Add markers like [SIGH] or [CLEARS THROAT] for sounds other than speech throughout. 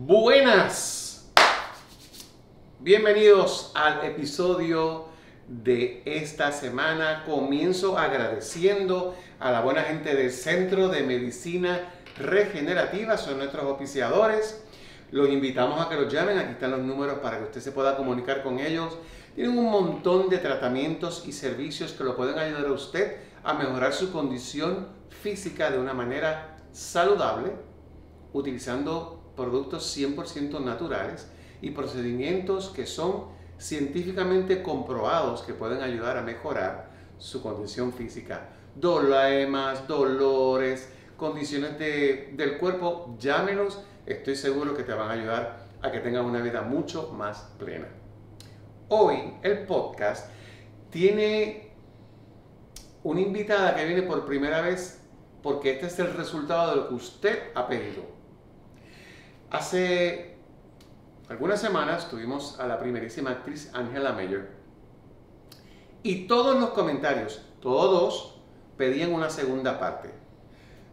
Buenas. Bienvenidos al episodio de esta semana. Comienzo agradeciendo a la buena gente del Centro de Medicina Regenerativa, son nuestros oficiadores. Los invitamos a que los llamen, aquí están los números para que usted se pueda comunicar con ellos. Tienen un montón de tratamientos y servicios que lo pueden ayudar a usted a mejorar su condición física de una manera saludable, utilizando productos 100% naturales y procedimientos que son científicamente comprobados que pueden ayudar a mejorar su condición física. Dolemas, dolores, condiciones del cuerpo, llámenos, estoy seguro que te van a ayudar a que tengas una vida mucho más plena. Hoy el podcast tiene una invitada que viene por primera vez porque este es el resultado de lo que usted ha pedido Hace algunas semanas tuvimos a la primerísima actriz Angela Mayer y todos los comentarios, todos, pedían una segunda parte.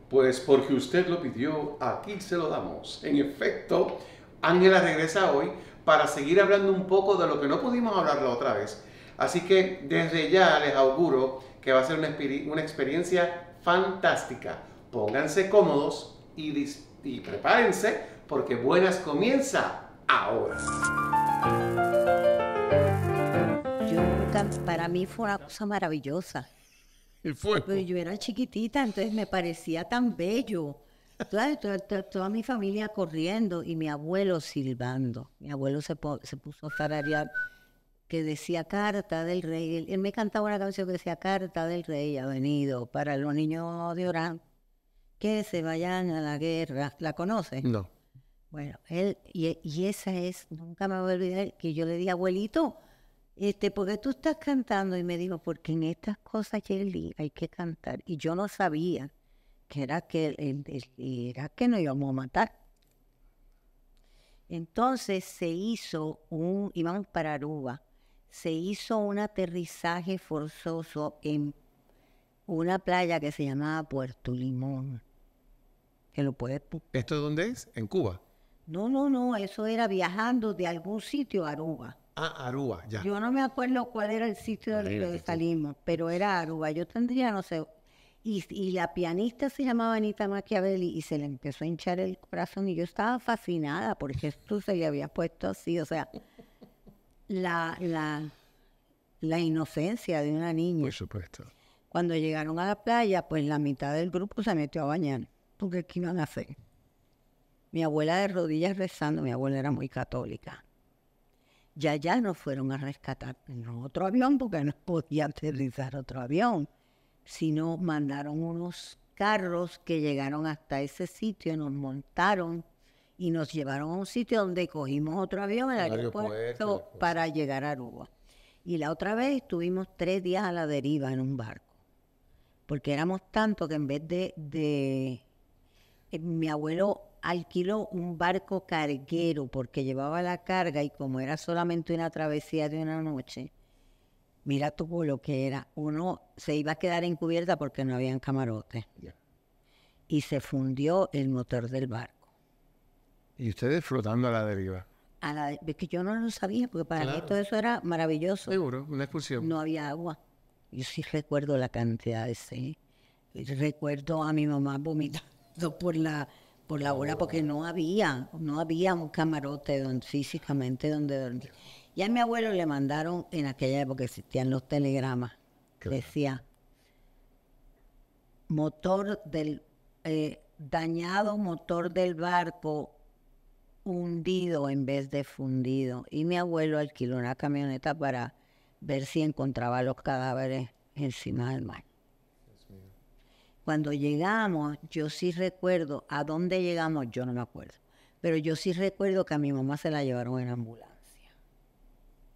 Pues porque usted lo pidió, aquí se lo damos. En efecto, Ángela regresa hoy para seguir hablando un poco de lo que no pudimos hablar la otra vez. Así que desde ya les auguro que va a ser una, experiencia fantástica. Pónganse cómodos y prepárense porque buenas comienza ahora. para mí fue una cosa maravillosa. yo era chiquitita, entonces me parecía tan bello. Toda, mi familia corriendo y mi abuelo silbando. Mi abuelo se, puso a tararear que decía Carta del Rey. Él, me cantaba una canción que decía Carta del Rey ha venido para los niños de Orán que se vayan a la guerra. ¿La conoces? No. Bueno, él, y, esa es, nunca me voy a olvidar que yo le di abuelito, este, porque qué tú estás cantando? Y me dijo, porque en estas cosas, hay que cantar. Y yo no sabía que era que, era que nos íbamos a matar. Entonces se hizo un, íbamos para Aruba, se hizo un aterrizaje forzoso en una playa que se llamaba Puerto Limón. Que lo puedes. ¿Esto dónde es? En Cuba. No, no, no, eso era viajando de algún sitio a Aruba. Ah, Aruba, ya. Yo no me acuerdo cuál era el sitio del que salimos, pero era Aruba. Yo tendría, no sé. Y, la pianista se llamaba Anita Machiavelli y se le empezó a hinchar el corazón y yo estaba fascinada porque esto se le había puesto así, o sea, la, la, la inocencia de una niña. Por supuesto. Cuando llegaron a la playa, pues la mitad del grupo se metió a bañar, porque ¿qué iban a hacer? Mi abuela de rodillas rezando, mi abuela era muy católica. Ya ya nos fueron a rescatar en otro avión porque no [LAUGHS] podía aterrizar otro avión, sino mandaron unos carros que llegaron hasta ese sitio, nos montaron y nos llevaron a un sitio donde cogimos otro avión aeropuerto, para llegar a Aruba. Y la otra vez estuvimos tres días a la deriva en un barco, porque éramos tanto que en vez de, de eh, mi abuelo alquiló un barco carguero porque llevaba la carga y como era solamente una travesía de una noche, mira tú lo que era. Uno se iba a quedar encubierta porque no habían camarote. Y se fundió el motor del barco. ¿Y ustedes flotando a la deriva? A la que yo no lo sabía porque para mí todo eso era maravilloso. Seguro, una excursión. No había agua. Yo sí recuerdo la cantidad de sí. Recuerdo a mi mamá vomitando por la por la hora, porque no había, no había un camarote físicamente donde dormir. Y a mi abuelo le mandaron, en aquella época existían los telegramas, decía, motor del, eh, dañado motor del barco hundido en vez de fundido. Y mi abuelo alquiló una camioneta para ver si encontraba los cadáveres encima del mar. Cuando llegamos, yo sí recuerdo a dónde llegamos, yo no me acuerdo, pero yo sí recuerdo que a mi mamá se la llevaron en ambulancia.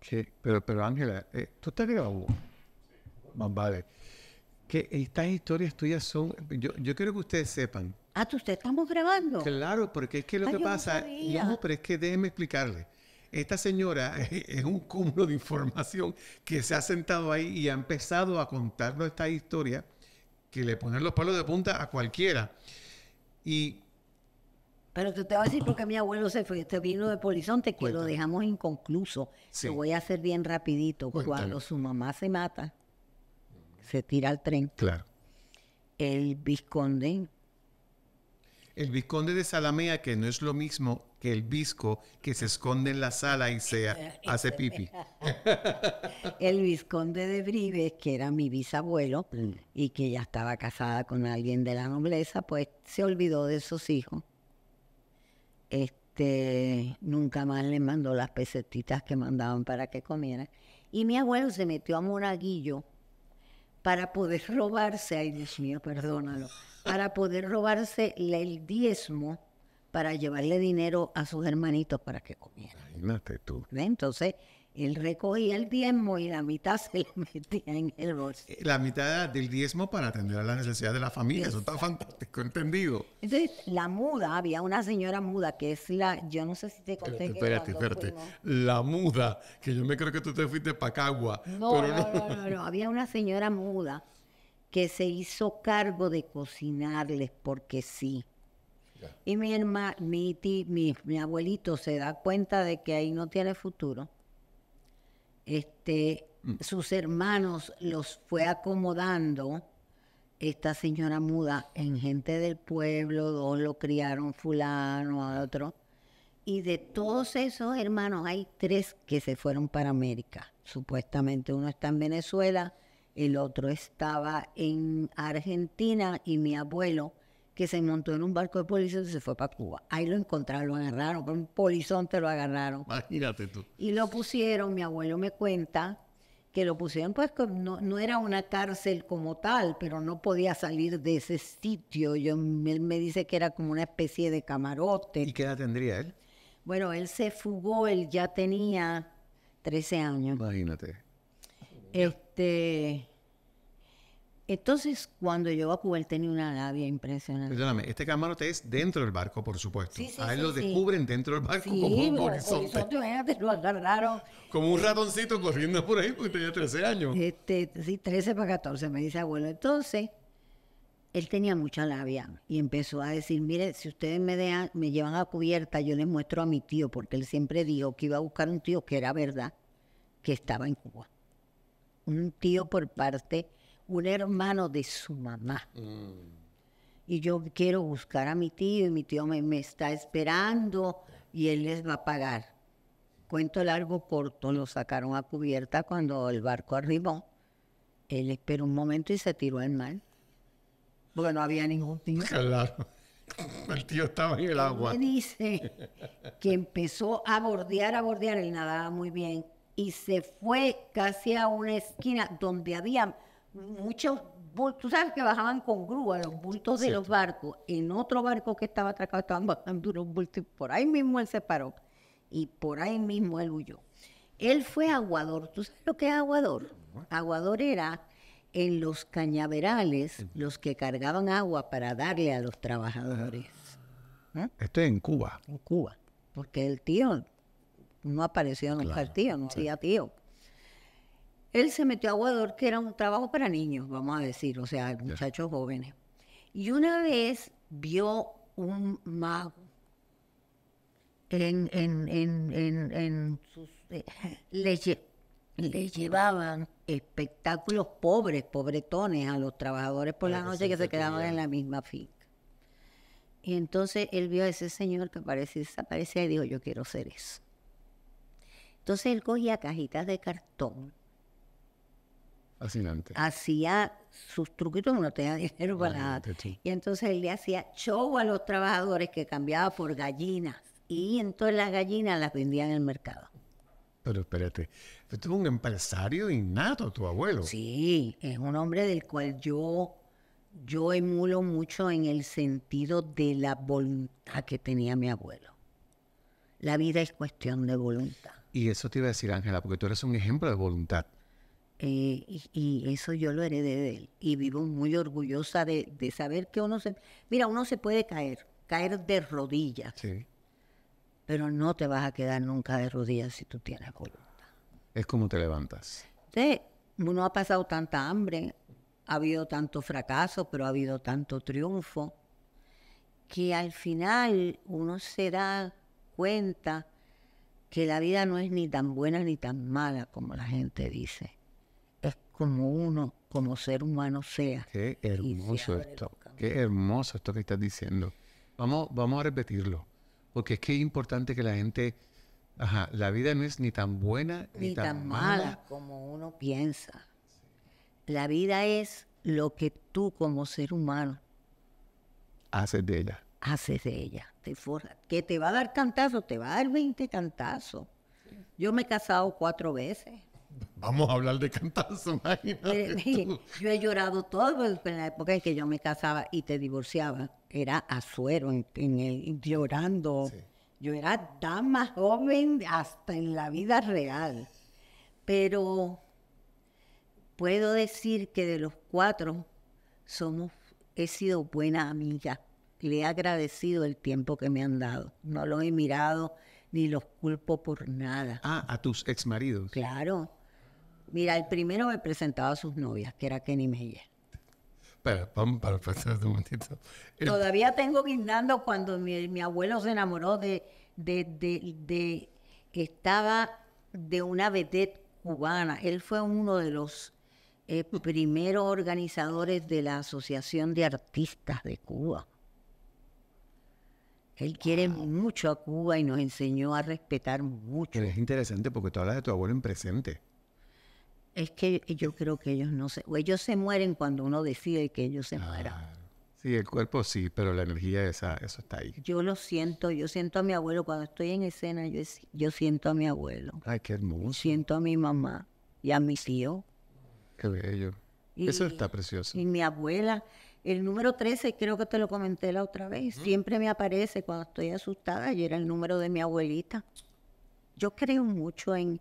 Sí, pero, pero Ángela, eh, tú estás grabando, ah, Más vale. Que estas historias tuyas son. Yo, quiero que ustedes sepan. Ah, tú usted estamos grabando. Claro, porque es que lo ah, que pasa. No, pero es que déjenme explicarle. Esta señora [LAUGHS] es un cúmulo de información que se ha sentado ahí y ha empezado a contarnos esta historia que le ponen los palos de punta a cualquiera. Y pero te, te voy a decir porque mi abuelo se fue, este vino de Polizonte, que lo dejamos inconcluso. Se Lo voy a hacer bien rapidito. Cuando su mamá se mata, se tira al tren. Claro. El vizconde el vizconde de Salamea, que no es lo mismo que el visco que se esconde en la sala y se [LAUGHS] hace pipi. [LAUGHS] el vizconde de Brives, que era mi bisabuelo y que ya estaba casada con alguien de la nobleza, pues se olvidó de sus hijos. Este, nunca más le mandó las pesetitas que mandaban para que comieran. Y mi abuelo se metió a Moraguillo para poder robarse, ay Dios mío, perdónalo, para poder robarse el diezmo para llevarle dinero a sus hermanitos para que comieran. Imagínate tú. Entonces, él recogía el diezmo y la mitad se le metía en el bolso. Eh, la mitad del diezmo para atender a las necesidades de la familia, eso está fantástico, entendido. Entonces, la muda, había una señora muda que es la, yo no sé si te conté. Espérate, espérate, la muda, que yo me creo que tú te fuiste para Cagua. No, pero no, no, no, había una señora muda que se hizo cargo de cocinarles porque sí. Y mi hermano, mi, mi abuelito se da cuenta de que ahí no tiene futuro este, mm. sus hermanos los fue acomodando esta señora muda en gente del pueblo, dos lo criaron fulano, a otro. Y de todos esos hermanos hay tres que se fueron para América. Supuestamente uno está en Venezuela, el otro estaba en Argentina y mi abuelo que se montó en un barco de policía y se fue para Cuba. Ahí lo encontraron, lo agarraron, por un polizonte lo agarraron. Imagínate tú. Y lo pusieron, mi abuelo me cuenta, que lo pusieron, pues no, no era una cárcel como tal, pero no podía salir de ese sitio. Yo, él me dice que era como una especie de camarote. ¿Y qué edad tendría él? Bueno, él se fugó, él ya tenía 13 años. Imagínate. Este, entonces, cuando llegó a Cuba, él tenía una labia impresionante. Perdóname, este camarote es dentro del barco, por supuesto. Sí, a él lo descubren dentro del barco como un horizonte. lo agarraron. Como un eh, ratoncito corriendo por ahí porque tenía 13 años. Este, sí, 13 para 14, me dice abuelo. Entonces, él tenía mucha labia y empezó a decir, mire, si ustedes me, dejan, me llevan a cubierta, yo les muestro a mi tío, porque él siempre dijo que iba a buscar un tío que era verdad, que estaba en Cuba. Un tío por parte un hermano de su mamá. Mm. Y yo quiero buscar a mi tío y mi tío me, está esperando y él les va a pagar. Cuento largo, corto, lo sacaron a cubierta cuando el barco arribó. Él esperó un momento y se tiró al mar. Porque no había ningún tío. Claro. El tío estaba en el agua. dice que empezó a bordear, a bordear. Él nadaba muy bien. Y se fue casi a una esquina donde había muchos tú sabes que bajaban con grúa los bultos de los barcos. En otro barco que estaba atracado estaban bajando unos bultos por ahí mismo él se paró y por ahí mismo él huyó. Él fue aguador. ¿Tú sabes lo que es aguador? Aguador era en los cañaverales los que cargaban agua para darle a los trabajadores. ¿eh? Esto es en Cuba. En Cuba, porque el tío no apareció en claro, el tío, no tío. Él se metió a aguador, que era un trabajo para niños, vamos a decir, o sea, muchachos jóvenes. Y una vez vio un mago en, eh, le, llevaban espectáculos pobres, pobretones a los trabajadores por la noche que se quedaban en la misma finca. Y entonces él vio a ese señor que aparecía, aparecía y dijo, yo quiero ser eso. Entonces él cogía cajitas de cartón Fascinante. Hacía sus truquitos, no tenía [LAUGHS] dinero para nada. Y entonces él le hacía show a los trabajadores que cambiaba por gallinas. Y entonces las gallinas las vendía en el mercado. Pero espérate, tú un empresario innato, tu abuelo. Sí, es un hombre del cual yo, yo emulo mucho en el sentido de la voluntad que tenía mi abuelo. La vida es cuestión de voluntad. Y eso te iba a decir, Ángela, porque tú eres un ejemplo de voluntad. Eh, y, eso yo lo heredé de él. Y vivo muy orgullosa de, saber que uno se... Mira, uno se puede caer, caer de rodillas. Sí. Pero no te vas a quedar nunca de rodillas si tú tienes voluntad. Es como te levantas. uno ha pasado tanta hambre, ha habido tanto fracaso, pero ha habido tanto triunfo, que al final uno se da cuenta que la vida no es ni tan buena ni tan mala como la gente dice como uno, como ser humano sea. Qué hermoso esto, qué hermoso esto que estás diciendo. Vamos, vamos a repetirlo, porque es que es importante que la gente, ajá, la vida no es ni tan buena ni, tan, mala, como uno piensa. La vida es lo que tú como ser humano haces de ella. Haces de ella, te forjas. Que te va a dar cantazo, te va a dar 20 cantazos. Yo me he casado cuatro veces. Vamos a hablar de cantazo, [LAUGHS] yo he llorado todo en la época en que yo me casaba y te divorciaba. Era azuero, en, en el, llorando. Yo era dama joven hasta en la vida real. Pero puedo decir que de los cuatro somos, he sido buena amiga. Le he agradecido el tiempo que me han dado. No lo he mirado ni los culpo por nada. Ah, a tus exmaridos. Claro Mira, el primero me presentaba a sus novias, que era Kenny Meyer. Espera, vamos para un momentito. Todavía tengo guindando cuando mi, abuelo se enamoró de, de, de, estaba de una vedette cubana. Él fue uno de los eh, [LAUGHS] primeros organizadores de la Asociación de Artistas de Cuba. Él quiere mucho a Cuba y nos enseñó a respetar mucho. es interesante porque tú hablas de tu abuelo en presente. Es que yo creo que ellos no se... Ellos se mueren cuando uno decide que ellos se mueran. Ah, sí, el cuerpo sí, pero la energía esa, eso está ahí. Yo lo siento, yo siento a mi abuelo. Cuando estoy en escena, yo, siento a mi abuelo. Ay, qué hermoso. Siento a mi mamá y a mi tío. Qué bello. eso está precioso. Y mi abuela, el número 13, creo que te lo comenté la otra vez, siempre me aparece cuando estoy asustada y era el número de mi abuelita. Yo creo mucho en,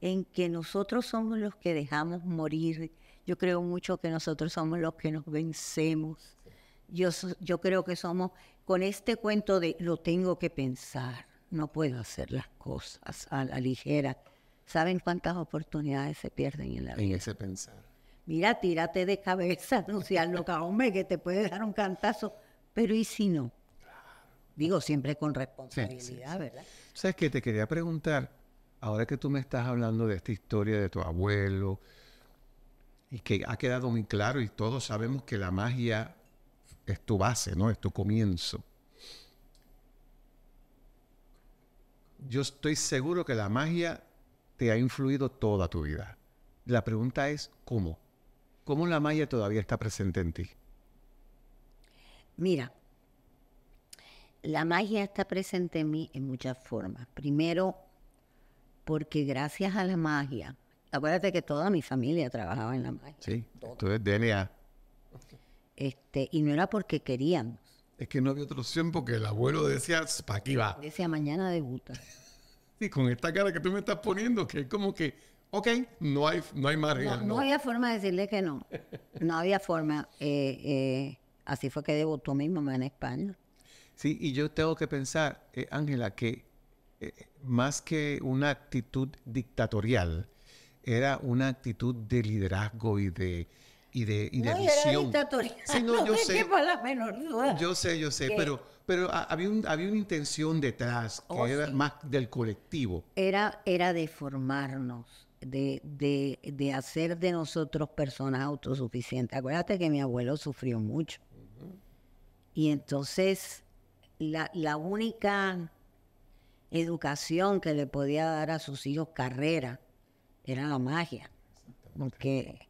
en que nosotros somos los que dejamos morir. Yo creo mucho que nosotros somos los que nos vencemos. Yo, yo creo que somos con este cuento de lo tengo que pensar, no puedo hacer las cosas a la ligera. ¿Saben cuántas oportunidades se pierden en la vida? En ese pensar. Mira, tírate de cabeza, [LAUGHS] no seas loca, hombre, que te puede dar un cantazo. Pero ¿y si no? Digo, siempre con responsabilidad, ¿verdad? ¿Sabes qué? Te quería preguntar, ahora que tú me estás hablando de esta historia de tu abuelo, y que ha quedado muy claro y todos sabemos que la magia es tu base, ¿no? Es tu comienzo. Yo estoy seguro que la magia te ha influido toda tu vida. La pregunta es, ¿cómo? ¿Cómo la magia todavía está presente en ti? Mira, la magia está presente en mí en muchas formas. Primero, porque gracias a la magia, acuérdate que toda mi familia trabajaba en la magia. Sí, todo tú DNA. Este, y no era porque queríamos. Es que no había otra opción porque el abuelo decía, para aquí va. Decía, mañana debuta. [LAUGHS] Sí, con esta cara que tú me estás poniendo, que es como que, ok, no hay, no hay margen. No, había forma de decirle que no. No había forma. Eh, eh, así fue que debutó mi mamá en España. Sí, y yo tengo que pensar, eh, Ángela, que más que una actitud dictatorial, era una actitud de liderazgo y de, y de, no, era dictatorial. no, yo sé. Yo sé, yo sé, pero, pero había, había una intención detrás, que oh, era más del colectivo. Era, era de formarnos. De, hacer de nosotros personas autosuficientes. Acuérdate que mi abuelo sufrió mucho. Y entonces la, la única educación que le podía dar a sus hijos carrera era la magia. Porque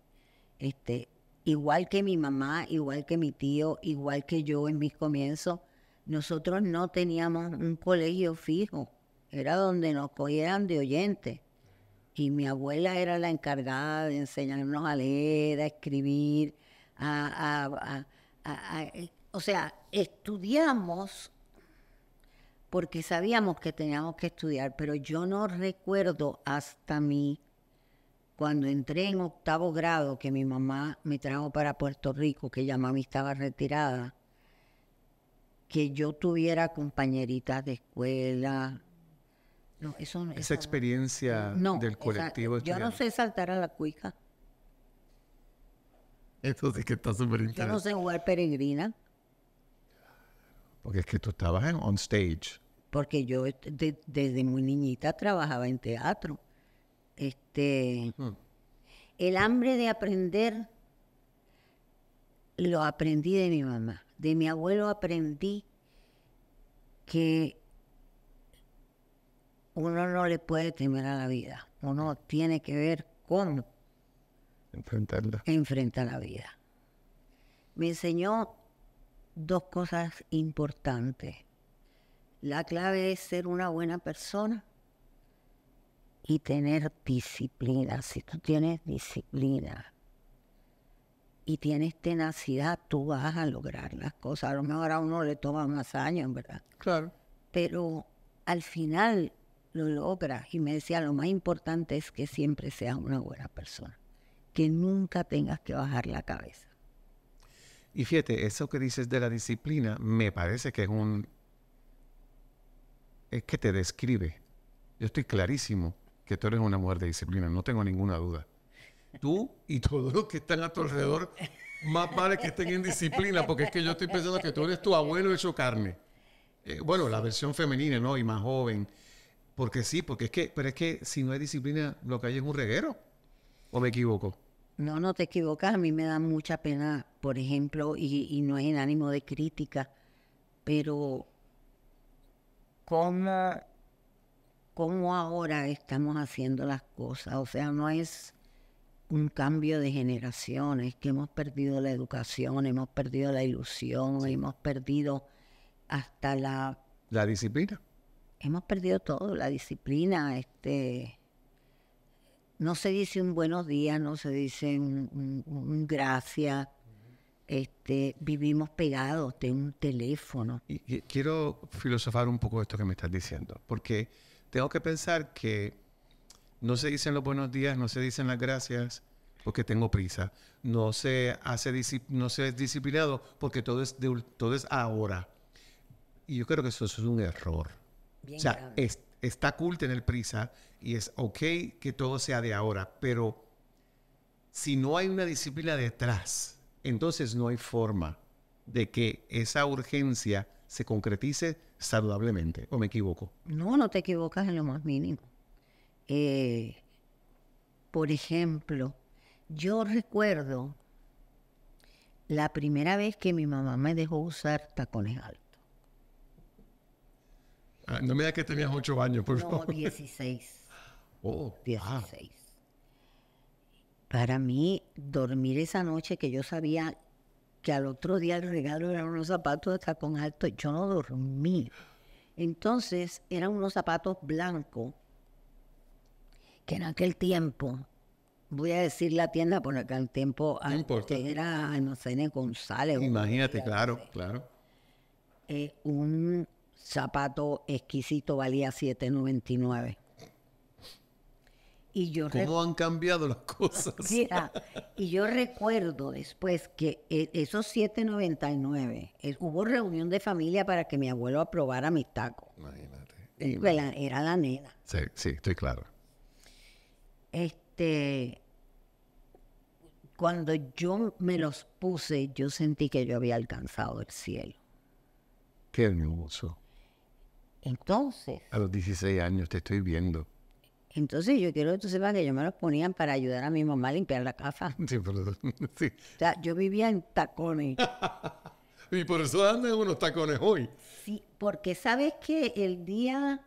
este, igual que mi mamá, igual que mi tío, igual que yo en mis comienzos, nosotros no teníamos un colegio fijo. Era donde nos cogieran de oyente Y mi abuela era la encargada de enseñarnos a leer, a escribir, a eh, o sea, estudiamos porque sabíamos que teníamos que estudiar, pero yo no recuerdo hasta mí, cuando entré en octavo grado, que mi mamá me trajo para Puerto Rico, que ya mami estaba retirada, que yo tuviera compañeritas de escuela. No, eso, esa, esa experiencia del colectivo. yo no sé saltar a la cuica. Eso sí que está súper Yo no sé jugar peregrina. Porque es que tú estabas en on stage. Porque yo eh, desde muy niñita trabajaba en teatro. Este, El hambre de aprender lo aprendí de mi mamá. De mi abuelo aprendí que uno no le puede temer a la vida. Uno tiene que ver con enfrentarla. Enfrenta la vida. Me enseñó dos cosas importantes. La clave es ser una buena persona y tener disciplina. Si tú tienes disciplina y tienes tenacidad, tú vas a lograr las cosas. A lo mejor a uno le toma más años, ¿verdad? Claro. Pero al final lo logras. Y me decía, lo más importante es que siempre seas una buena persona, que nunca tengas que bajar la cabeza. Y fíjate, eso que dices de la disciplina me parece que es un... es que te describe. Yo estoy clarísimo que tú eres una mujer de disciplina, no tengo ninguna duda. Tú y todos los que están a tu alrededor, más vale que estén en disciplina, porque es que yo estoy pensando que tú eres tu abuelo hecho carne. Eh, bueno, la versión femenina, ¿no? Y más joven. Porque sí, porque es que, pero es que si no hay disciplina, lo que hay es un reguero. ¿O me equivoco? No, no te equivocas. A mí me da mucha pena, por ejemplo, y, no es en ánimo de crítica, pero ¿cómo, ahora estamos haciendo las cosas. O sea, no es un cambio de generaciones, que hemos perdido la educación, hemos perdido la ilusión, hemos perdido hasta la... La disciplina. Hemos perdido todo, la disciplina, este no se dice un buenos días, no se dice un, gracias. Este, vivimos pegados de un teléfono. Y, quiero filosofar un poco esto que me estás diciendo, porque tengo que pensar que no se dicen los buenos días, no se dicen las gracias porque tengo prisa, no se hace no se es disciplinado porque todo es todo es ahora. Y yo creo que eso, es un error. o sea, está en el prisa y es ok que todo sea de ahora, pero si no hay una disciplina detrás, entonces no hay forma de que esa urgencia se concretice saludablemente, ¿o me equivoco? No, no te equivocas en lo más mínimo. Eh, por ejemplo, yo recuerdo la primera vez que mi mamá me dejó usar tacones altos. Ah, no me digas que tenías 8 años, por favor. No, 16. [LAUGHS] Oh, 16. Ah. Para mí, dormir esa noche que yo sabía que al otro día el regalo eran unos zapatos de tacón alto, yo no dormí. Entonces, eran unos zapatos blancos que en aquel tiempo, voy a decir la tienda por aquel tiempo, no era, no era el González. Imagínate, claro, claro. Eh, un zapato exquisito valía 7.99. Y yo ¿Cómo han cambiado las cosas? [LAUGHS] y yo recuerdo después que eh, esos 7.99, hubo reunión de familia para que mi abuelo aprobara mis tacos. Imagínate. Era, eh, era la nena. Sí, sí, estoy claro. Este, cuando yo me los puse, yo sentí que yo había alcanzado el cielo. Qué hermoso. Entonces. A los 16 años te estoy viendo. Entonces yo quiero que tú sepas que yo me los ponían para ayudar a mi mamá a limpiar la casa. [LAUGHS] Sí, por sí. O sea, yo vivía en tacones. [LAUGHS] y por eso andan unos tacones hoy. Sí, porque sabes que el día,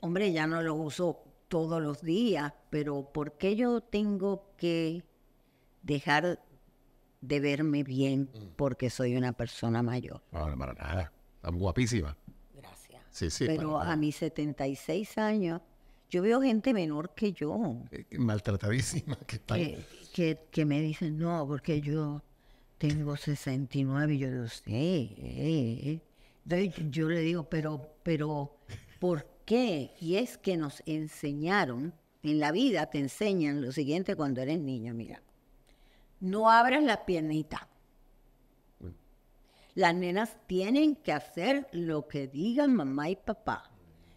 hombre, ya no los uso todos los días, pero ¿por qué yo tengo que dejar de verme bien mm. porque soy una persona mayor? No, para nada. Estás guapísima. Pero a mis 76 años, yo veo gente menor que yo. Eh, maltratadísima que Que, que, me dicen, no, porque yo tengo 69 y yo digo, sí. Eh". Yo, le digo, pero, pero, ¿por qué? Y es que nos enseñaron, en la vida te enseñan lo siguiente cuando eres niño, mira, no abras la piernita. Las nenas tienen que hacer lo que digan mamá y papá.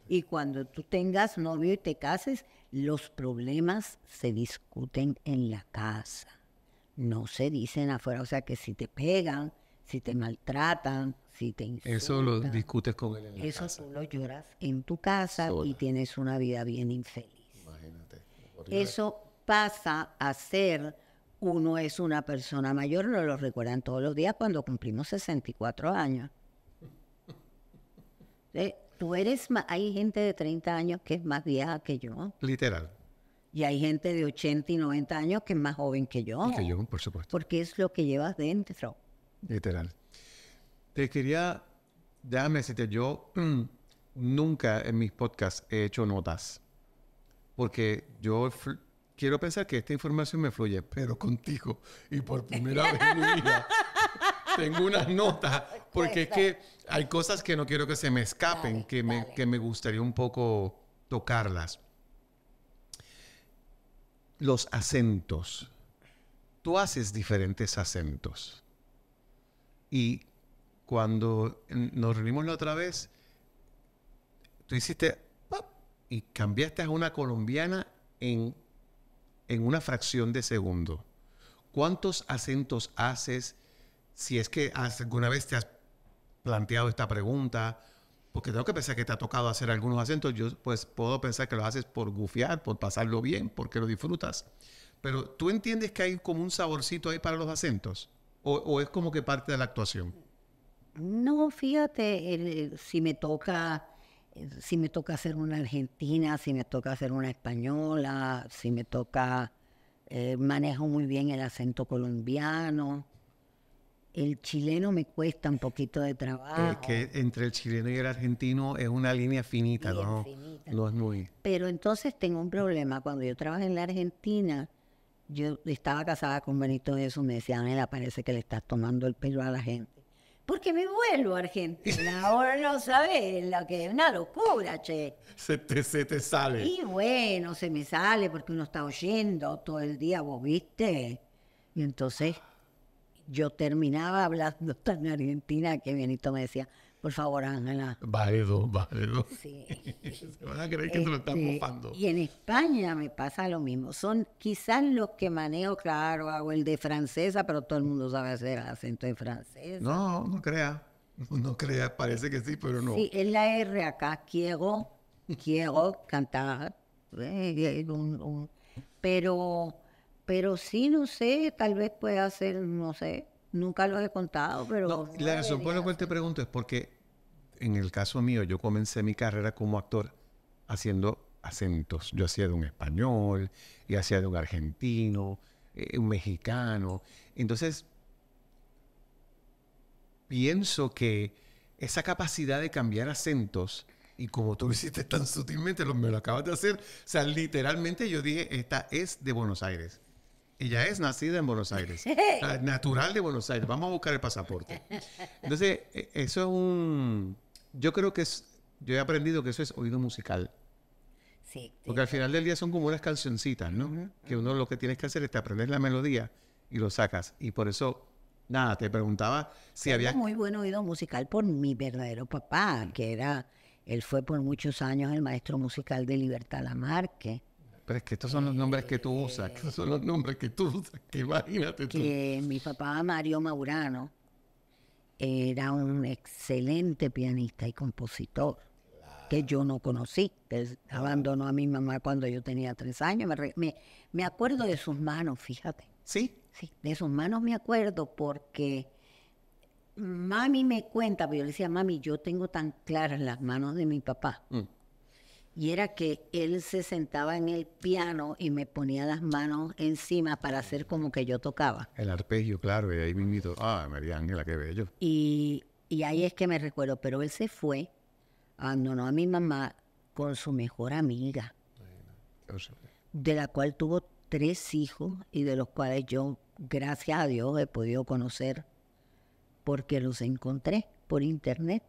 Y cuando tú tengas novio y te cases, los problemas se discuten en la casa. No se dicen afuera. O sea que si te pegan, si te maltratan, si te insultan. Eso lo discutes con él Eso lo lloras en tu casa y tienes una vida bien infeliz. Imagínate. Eso pasa a ser uno es una persona mayor, nos lo recuerdan todos los días cuando cumplimos 64 años. [LAUGHS] Eh, tú eres hay gente de 30 años que es más vieja que yo. Literal. Y hay gente de 80 y 90 años que es más joven que yo. que yo, por supuesto. Porque es lo que llevas dentro. Literal. Te quería, déjame decirte, yo [CLEARS THROAT] nunca en mis podcasts he hecho notas. Porque yo quiero pensar que esta información me fluye, pero contigo y por primera vez en mi vida [LAUGHS] tengo unas notas, porque es que hay cosas que no quiero que se me escapen, que, me, que me gustaría un poco tocarlas. Los acentos. Tú haces diferentes acentos. Y cuando nos reunimos la otra vez, tú hiciste y cambiaste a una colombiana en en una fracción de segundo. ¿Cuántos acentos haces? Si es que alguna vez te has planteado esta pregunta, porque tengo que pensar que te ha tocado hacer algunos acentos, yo pues puedo pensar que lo haces por gufiar, por pasarlo bien, porque lo disfrutas. Pero ¿tú entiendes que hay como un saborcito ahí para los acentos? ¿O, es como que parte de la actuación? No, fíjate, si me toca si me toca hacer una argentina, si me toca hacer una española, si me toca, eh, manejo muy bien el acento colombiano. El chileno me cuesta un poquito de trabajo. Es que entre el chileno y el argentino es una línea finita, ¿no? No es muy. Pero entonces tengo un problema. Cuando yo trabajé en la Argentina, yo estaba casada con Benito eso, me decían, me parece que le estás tomando el pelo a la gente. Porque me vuelvo a Argentina. [LAUGHS] Ahora no sabes lo que es una locura, che. Se te, sale. Y bueno, se me sale porque uno está oyendo todo el día, vos viste. Y entonces yo terminaba hablando tan argentina que Bienito me decía, por favor, Ángela. Válido, válido. Sí. [LAUGHS] se van a creer que se lo están este, mofando. Y en España me pasa lo mismo. Son quizás los que manejo, claro, hago el de francesa, pero todo el mundo sabe hacer acento de francés. No, no crea. No, crea, parece que sí, pero no. Sí, es la R acá. Quiero, quiero cantar. Eh, eh, pero, pero sí, no sé, tal vez pueda ser, no sé, Nunca lo he contado, pero... la razón por la cual te pregunto es porque en el caso mío yo comencé mi carrera como actor haciendo acentos. Yo hacía de un español y hacía de un argentino, eh, un mexicano. Entonces, pienso que esa capacidad de cambiar acentos, y como tú lo hiciste tan sutilmente, lo, me lo acabas de hacer, o sea, literalmente yo dije, esta es de Buenos Aires. Y ya es nacida en Buenos Aires, [LAUGHS] natural de Buenos Aires. Vamos a buscar el pasaporte. Entonces, e, eso es un... Yo creo que es... Yo he aprendido que eso es oído musical. Sí. Porque al final del día son como unas cancioncitas, ¿no? Que uno lo que tienes que hacer es te la melodía y lo sacas. Y por eso, nada, te preguntaba si había... muy buen oído musical por mi verdadero papá, que era... Él fue por muchos años el maestro musical de Libertad Lamarque es que estos son los nombres que tú usas, estos son los nombres que tú usas, que imagínate tú. Que mi papá Mario Maurano era un excelente pianista y compositor que yo no conocí, abandonó a mi mamá cuando yo tenía tres años. Me, acuerdo de sus manos, fíjate. ¿Sí? Sí, de sus manos me acuerdo porque mami me cuenta, pero yo le decía, mami, yo tengo tan claras las manos de mi papá. Mm y era que él se sentaba en el piano y me ponía las manos encima para hacer como que yo tocaba. El arpegio, claro, y ahí me invito. Ah, María Ángela, qué bello. Y, y ahí es que me recuerdo, pero él se fue, abandonó a mi mamá con su mejor amiga, de la cual tuvo tres hijos y de los cuales yo, gracias a Dios, he podido conocer porque los encontré por internet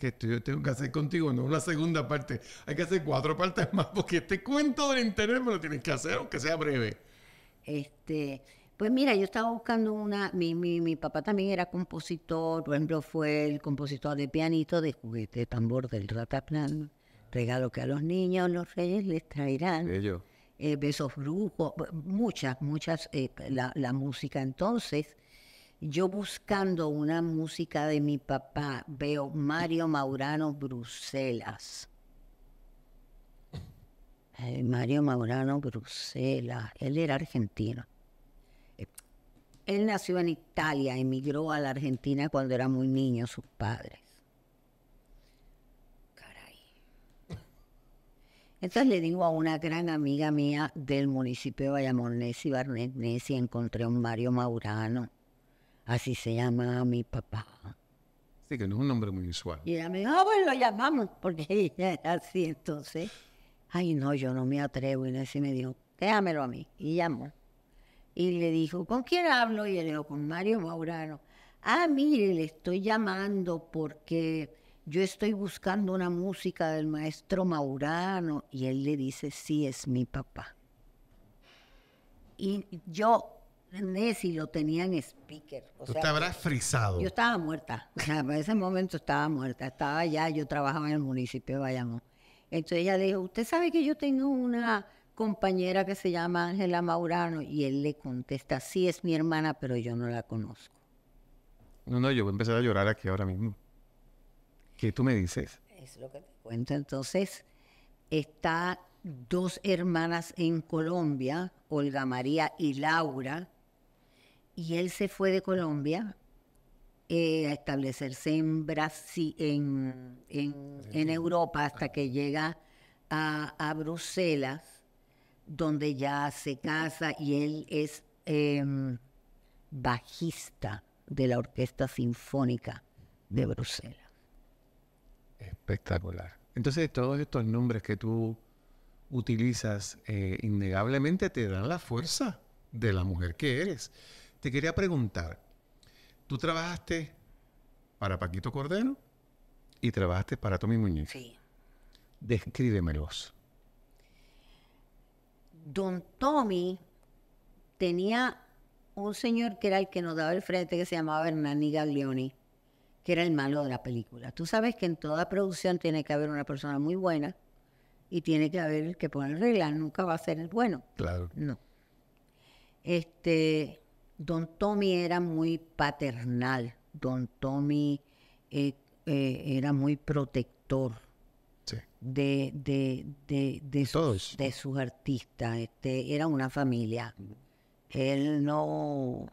que esto yo tengo que hacer contigo, no una segunda parte. Hay que hacer cuatro partes más porque este cuento del internet me lo tienes que hacer, aunque sea breve. Este, pues mira, yo estaba buscando una, mi, mi, papá también era compositor, por ejemplo, fue el compositor de pianito de juguete de tambor del Rataplan, regalo que a los niños los reyes les traerán. Eh, besos brujos, muchas, muchas, eh, la, la música entonces yo buscando una música de mi papá, veo Mario Maurano Bruselas. Mario Maurano Bruselas, él era argentino. Él nació en Italia, emigró a la Argentina cuando era muy niño, sus padres. Caray. Entonces le digo a una gran amiga mía del municipio de Bayamón, y encontré a un Mario Maurano. Así se llama mi papá. Sí, que no es un nombre muy usual. Y ella me dijo, ah, lo llamamos, porque ella era así. Entonces, ay, no, yo no me atrevo. Y así me dijo, déjamelo a mí. Y llamó. Y le dijo, ¿con quién hablo? Y él dijo, con Mario Maurano. Ah, mire, le estoy llamando porque yo estoy buscando una música del maestro Maurano. Y él le dice, sí, es mi papá. Y yo ¿Entendés? Y lo en speaker. Tú te habrás frisado. Yo estaba muerta. en ese momento estaba muerta. Estaba allá, yo trabajaba en el municipio de Bayamón. Entonces ella dijo, usted sabe que yo tengo una compañera que se llama Ángela Maurano. Y él le contesta, sí, es mi hermana, pero yo no la conozco. No, no, yo voy a empezar a llorar aquí ahora mismo. ¿Qué tú me dices? Es lo que te cuento. Entonces, está dos hermanas en Colombia, Olga María y Laura, y él se fue de Colombia eh, a establecerse en Brasil, en, Europa, hasta que llega a, Bruselas, donde ya se casa y él es em, bajista de la Orquesta Sinfónica de Bruselas. Espectacular. Entonces, todos estos nombres que tú utilizas, eh, innegablemente te dan la fuerza de la mujer que eres. Te quería preguntar, tú trabajaste para Paquito Cordero y trabajaste para Tommy Muñiz. Sí. Descríbemelos. Don Tommy tenía un señor que era el que nos daba el frente, que se llamaba Hernani Gaglioni, que era el malo de la película. Tú sabes que en toda producción tiene que haber una persona muy buena y tiene que haber el que pone reglas, nunca va a ser el bueno. Claro. No. Este, Don Tommy era muy paternal, don Tommy eh, eh, era muy protector de, de, de, sus, de sus artistas, este, era una familia. Él no,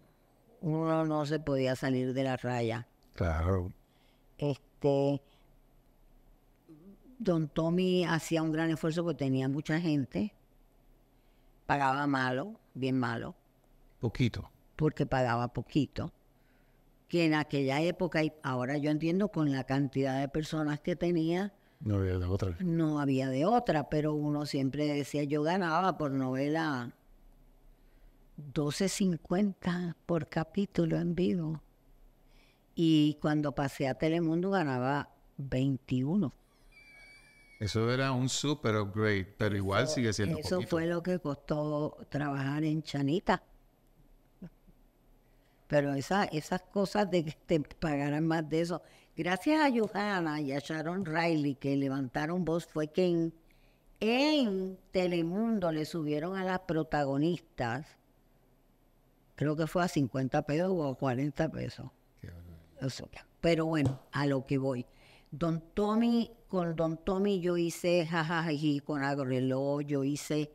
uno no se podía salir de la raya. Claro. Este, don Tommy hacía un gran esfuerzo porque tenía mucha gente, pagaba malo, bien malo. Poquito porque pagaba poquito. Que en aquella época, y ahora yo entiendo con la cantidad de personas que tenía, no había de otra. No había de otra, pero uno siempre decía, yo ganaba por novela 12.50 por capítulo en vivo. Y cuando pasé a Telemundo ganaba 21. Eso era un super upgrade, pero igual sigue siendo Eso fue lo que costó trabajar en Chanita. Pero esas cosas de que te pagaran más de eso. Gracias a Johanna y a Sharon Riley que levantaron voz fue que en Telemundo le subieron a las protagonistas, creo que fue a 50 pesos o 40 pesos. pero bueno, a lo que voy. Don Tommy, con Don Tommy yo hice jajajají con Agrelo, yo hice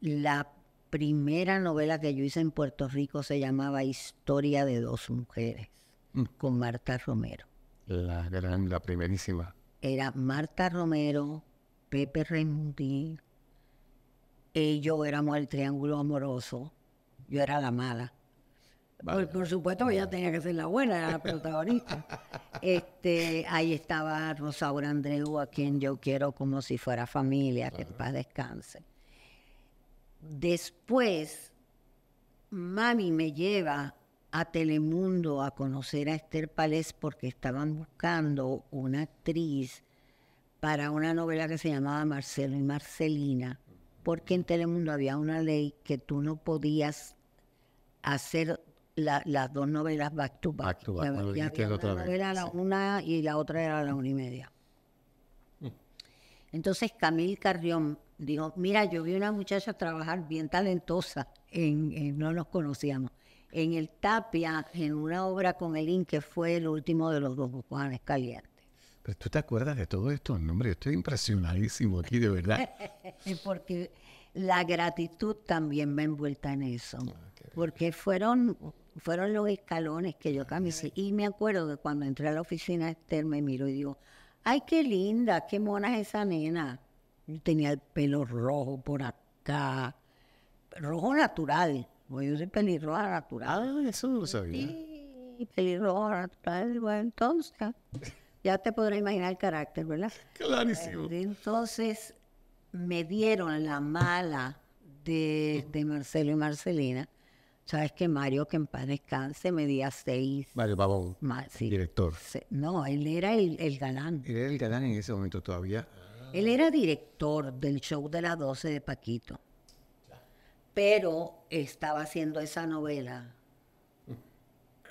la primera novela que yo hice en Puerto Rico se llamaba Historia de dos mujeres, mm. con Marta Romero. La gran, la primerísima. Era Marta Romero, Pepe Remundi, y eh, yo éramos el triángulo amoroso, yo era la mala. Por, supuesto que ella tenía que ser la buena, era la protagonista. [LAUGHS] este, ahí estaba Rosaura Andreu, a quien yo quiero como si fuera familia, que el paz descanse Después, mami me lleva a Telemundo a conocer a Esther Palés porque estaban buscando una actriz para una novela que se llamaba Marcelo y Marcelina, porque en Telemundo había una ley que tú no podías hacer las dos novelas back to back. back, una la una y la otra era la una y media. Mm. Entonces Camil Carrión digo mira, yo vi una muchacha trabajar bien talentosa, en, no nos conocíamos, en el Tapia, en una obra con el INC, que fue el último de los dos Juanes Calientes. Pero tú te acuerdas de todo esto, hombre, yo estoy impresionadísimo aquí, de verdad. [LAUGHS] Porque la gratitud también me envuelta en eso. Ah, porque fueron, fueron los escalones que yo caminé. Y me acuerdo que cuando entré a la oficina Esther me miró y digo, ay, qué linda, qué mona es esa nena tenía el pelo rojo por acá, rojo natural, voy pues yo soy pelirroja natural. Ah, eso no sabía. Sí, pelirroja natural, entonces ya te podrás imaginar el carácter, ¿verdad? Clarísimo. Eh, entonces me dieron la mala de, Marcelo y Marcelina. Sabes que Mario, que en paz descanse, medía seis. Mario Pavón, director. no, él era el, el galán. Él era el galán en ese momento todavía. Él era director del show de las 12 de Paquito. Pero estaba haciendo esa novela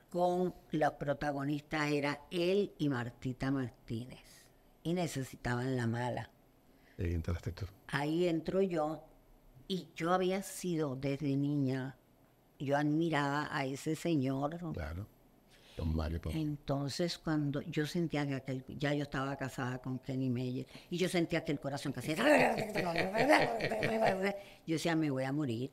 con los protagonistas, era él y Martita Martínez. Y necesitaban la mala. Ahí entraste tú. Ahí entro yo. Y yo había sido desde niña, yo admiraba a ese señor. Claro Don Mario Entonces, cuando yo sentía que ya yo estaba casada con Kenny Meyer, y yo sentía que el corazón casi [LAUGHS] yo decía, me voy a morir.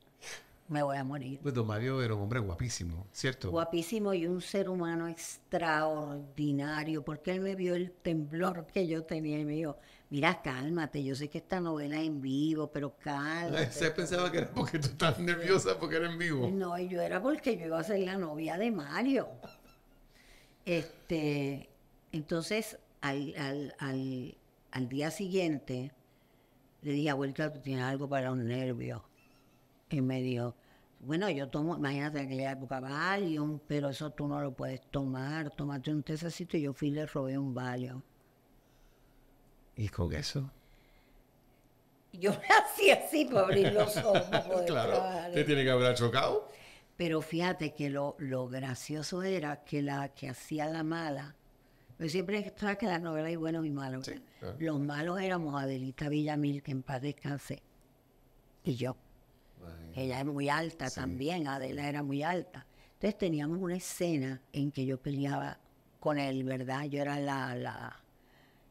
Me voy a morir. Pues Don Mario era un hombre guapísimo, ¿cierto? Guapísimo y un ser humano extraordinario, porque él me vio el temblor que yo tenía y me dijo, Mira, cálmate, yo sé que esta novela es en vivo, pero cálmate. [LAUGHS] Se pensaba que era porque tú estás nerviosa porque era en vivo. No, yo era porque yo iba a ser la novia de Mario. Este, entonces, al, día siguiente, le dije, abuelita, tú tienes algo para un nervio. Y me dijo, bueno, yo tomo, imagínate que aquella época Valium, pero eso tú no lo puedes tomar, tómate un tesacito y yo fui y le robé un Valium. ¿Y con eso? Yo me [LAUGHS] hacía así para abrir los ojos. [LAUGHS] claro, te tiene que haber chocado. Pero fíjate que lo, gracioso era que la que hacía la mala, yo siempre está que la novela hay buenos y malos. Los malos éramos Adelita Villamil, que en paz descanse, y yo. Ella es muy alta también, Adela era muy alta. Entonces teníamos una escena en que yo peleaba con él, ¿verdad? Yo era la, la,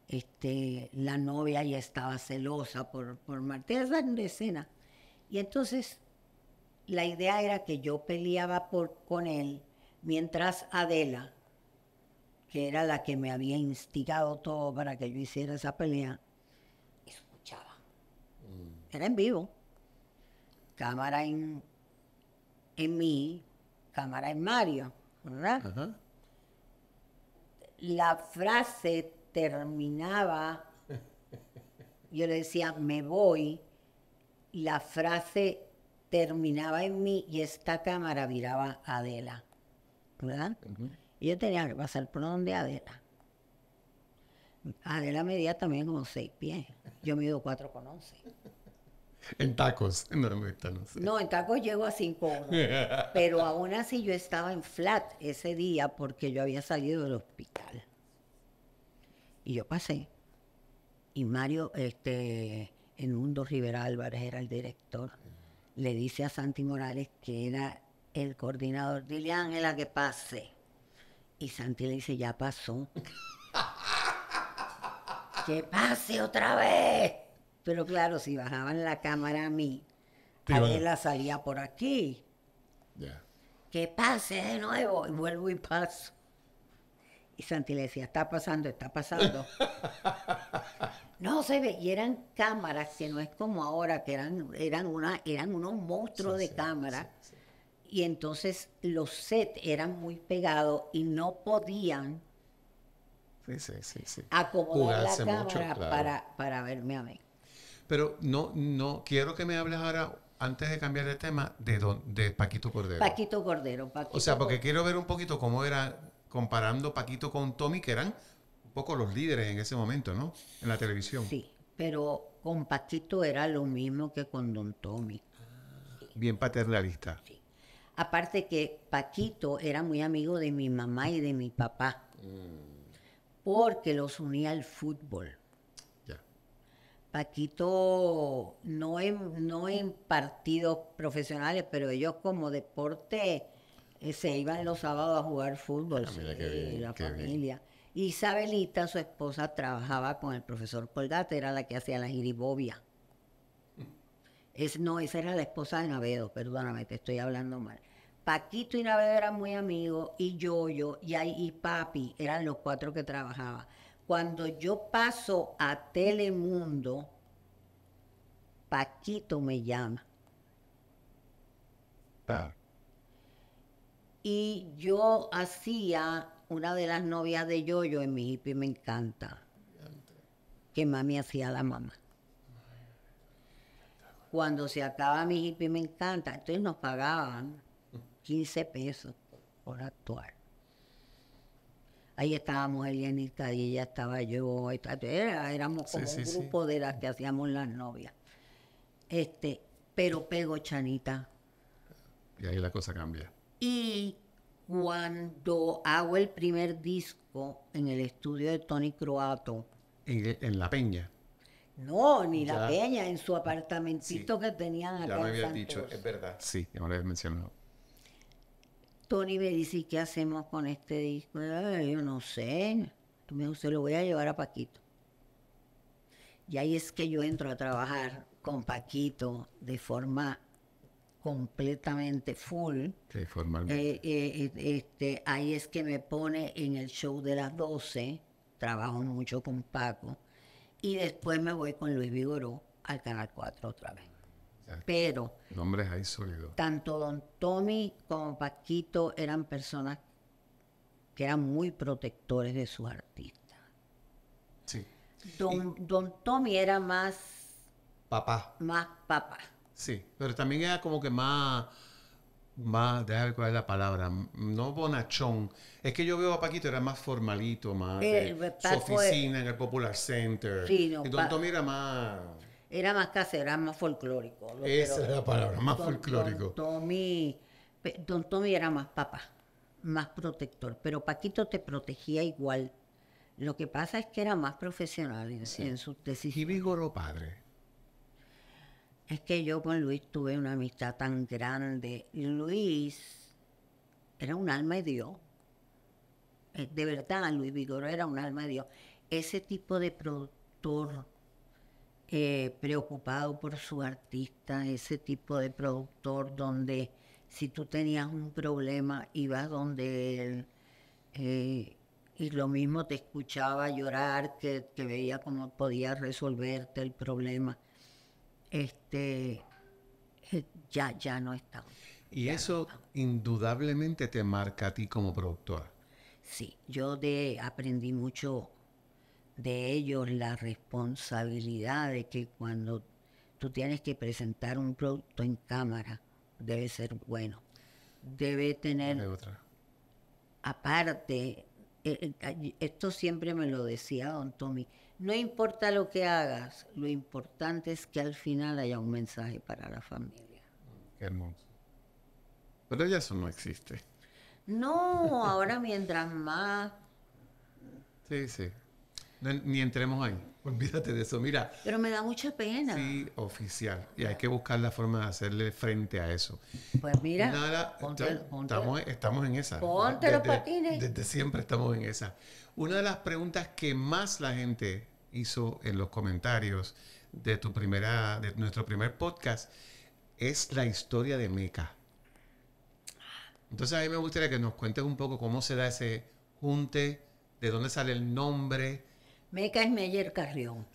este, la novia y estaba celosa por, por Esa una escena. Y entonces la idea era que yo peleaba con él mientras Adela, que era la que me había instigado todo para que yo hiciera esa pelea, escuchaba. Mm. Era en vivo. Cámara en, en mí, cámara en Mario, ¿verdad? La frase terminaba, [LAUGHS] yo le decía, me voy, la frase terminaba en mí y esta cámara viraba a Adela, ¿verdad? Y yo tenía que pasar por donde Adela. Adela medía también como seis pies. Yo mido cuatro con once. En tacos, [LAUGHS] no, no, no en tacos llego a cinco. [LAUGHS] Pero aún así yo estaba en flat ese día porque yo había salido del hospital. Y yo pasé. Y Mario, este, en Mundo Rivera Álvarez era el director le dice a Santi Morales que era el coordinador, dile a Ángela que pase. Y Santi le dice, ya pasó. [LAUGHS] que pase otra vez. Pero claro, si bajaban la cámara a mí, también la salía por aquí. Que pase de nuevo. Y vuelvo y paso. Y Santi le decía, está pasando, está pasando. [LAUGHS] no se ve, y eran cámaras, que no es como ahora, que eran, eran, una, eran unos monstruos de cámaras. y entonces los sets eran muy pegados y no podían acomodar mucho, para, para verme a mí. Pero no, no, quiero que me hables ahora antes de cambiar de tema, de, don, de Paquito Cordero. Paquito Cordero. Paquito o sea, porque quiero ver un poquito cómo era, comparando Paquito con Tommy, que eran poco los líderes en ese momento, ¿no? En la televisión. Sí, pero con Paquito era lo mismo que con Don Tommy. Bien paternalista. Sí. Aparte que Paquito era muy amigo de mi mamá y de mi papá, mm. porque los unía al fútbol. Ya. Paquito, no en, no en partidos profesionales, pero ellos como deporte eh, se iban los sábados a jugar fútbol, ah, la familia. Isabelita, su esposa, trabajaba con el profesor Polgate, era la que hacía la giribobia. Es, no, esa era la esposa de Navedo, perdóname, te estoy hablando mal. Paquito y Navedo eran muy amigos, y yo y, y Papi, eran los cuatro que trabajaban. Cuando yo paso a Telemundo, Paquito me llama. Ah. Y yo hacía una de las novias de Yoyo en mi hippie me encanta, que mami hacía la mamá. Cuando se acaba mi hippie me encanta, entonces nos pagaban 15 pesos por actuar. Ahí estábamos Elianita y ella estaba yo, éramos como un grupo de las que hacíamos las novias. Este, pero pego Chanita. Y ahí la cosa cambia. Y cuando hago el primer disco en el estudio de Tony Croato. En, La Peña. No, ni La Peña, en su apartamentito que tenían acá. Ya me habías dicho, es verdad. Sí, ya me lo habías mencionado. Tony me dice, ¿qué hacemos con este disco? yo no sé. Tú me dices, lo voy a llevar a Paquito. Y ahí es que yo entro a trabajar con Paquito de forma completamente full. Eh, eh, eh, este, ahí es que me pone en el show de las 12, trabajo mucho con Paco, y después me voy con Luis Vigoró al Canal 4 otra vez. Pero... Nombres ahí sólidos. Tanto don Tommy como Paquito eran personas que eran muy protectores de sus artistas. Sí. Don, don Tommy era más... Papá. Más papá. Sí, pero también era como que más, más, déjame ver cuál es la palabra, no bonachón. Es que yo veo a Paquito, era más formalito, más eh, eh, su oficina en el Popular Center. Sí, no, Tommy era más... Era más casero, era más folclórico. Esa es la palabra, más folclórico. Don Tommy, don Tommy era más papá, más protector, pero Paquito te protegía igual. Lo que pasa es que era más profesional en, su en sus decisiones. Y padre. Es que yo con Luis tuve una amistad tan grande. Luis era un alma de Dios. Eh, de verdad, Luis Vigoro era un alma de Dios. Ese tipo de productor eh, preocupado por su artista, ese tipo de productor donde si tú tenías un problema ibas donde él eh, y lo mismo te escuchaba llorar, que, que veía cómo podía resolverte el problema este, eh, ya, ya no está. Y eso indudablemente te marca a ti como productora. Sí, yo de, aprendí mucho de ellos la responsabilidad de que cuando tú tienes que presentar un producto en cámara, debe ser bueno. Debe tener, otra. aparte eh, eh, esto siempre me lo decía don Tommy, no importa lo que hagas, lo importante es que al final haya un mensaje para la familia. Qué hermoso. Pero ya eso no existe. No, ahora mientras más... Sí, sí ni entremos ahí. [LAUGHS] Olvídate de eso. Mira. Pero me da mucha pena. Sí, oficial. Y hay que buscar la forma de hacerle frente a eso. Pues mira. Estamos, en esa. Ponte los patines. Desde siempre estamos en esa. Una de las preguntas que más la gente hizo en los comentarios de tu primera, de nuestro primer podcast, es la historia de Meca. Entonces a mí me gustaría que nos cuentes un poco cómo se da ese junte, de dónde sale el nombre Meca es Meyer Carrión.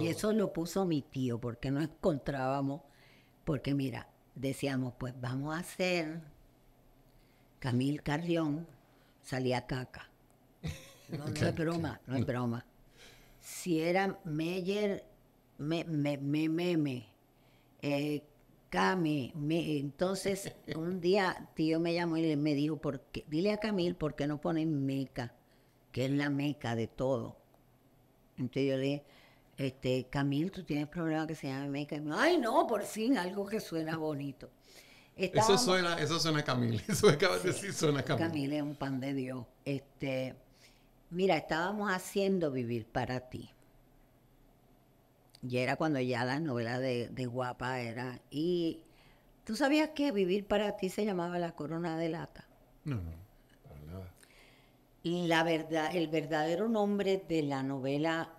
Y eso lo puso mi tío porque no encontrábamos, porque mira, decíamos, pues vamos a hacer Camil Carrión, salía caca. [LAUGHS] No, es broma, no es broma. Si era Meyer, me, me, me, me, eh, entonces un día tío me llamó y me dijo, dile a Camil, ¿por qué no ponen Meca? Que es la meca de todo. Entonces yo le dije, este, Camil, tú tienes problemas que se llame México. ay, no, por fin, algo que suena bonito. eso suena, eso suena a Camil, [LAUGHS] eso acabas sí, de decir suena a Camil. Camil es un pan de Dios. Este, mira, estábamos haciendo Vivir para ti. Y era cuando ya la novela de, de Guapa era. Y tú sabías que Vivir para ti se llamaba La Corona de Lata. No, no la verdad, el verdadero nombre de la novela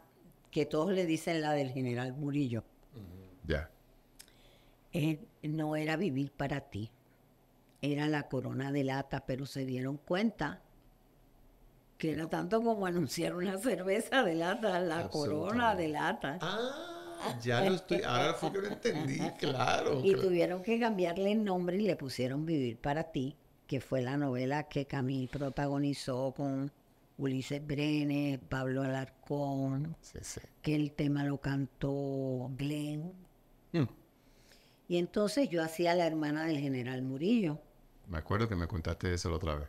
que todos le dicen la del general Murillo. Ya. Eh, no era vivir para ti, era la corona de lata, pero se dieron cuenta que era tanto como anunciar una cerveza de lata, la corona de lata. Ah, ya lo estoy, ahora fue que lo entendí, [LAUGHS] claro. Y tuvieron que cambiarle el nombre y le pusieron vivir para ti que fue la novela que Camille protagonizó con Ulises Brenes, Pablo Alarcón, que el tema lo cantó Glenn. Mm. Y entonces yo hacía la hermana del general Murillo. Me acuerdo que me contaste eso la otra vez.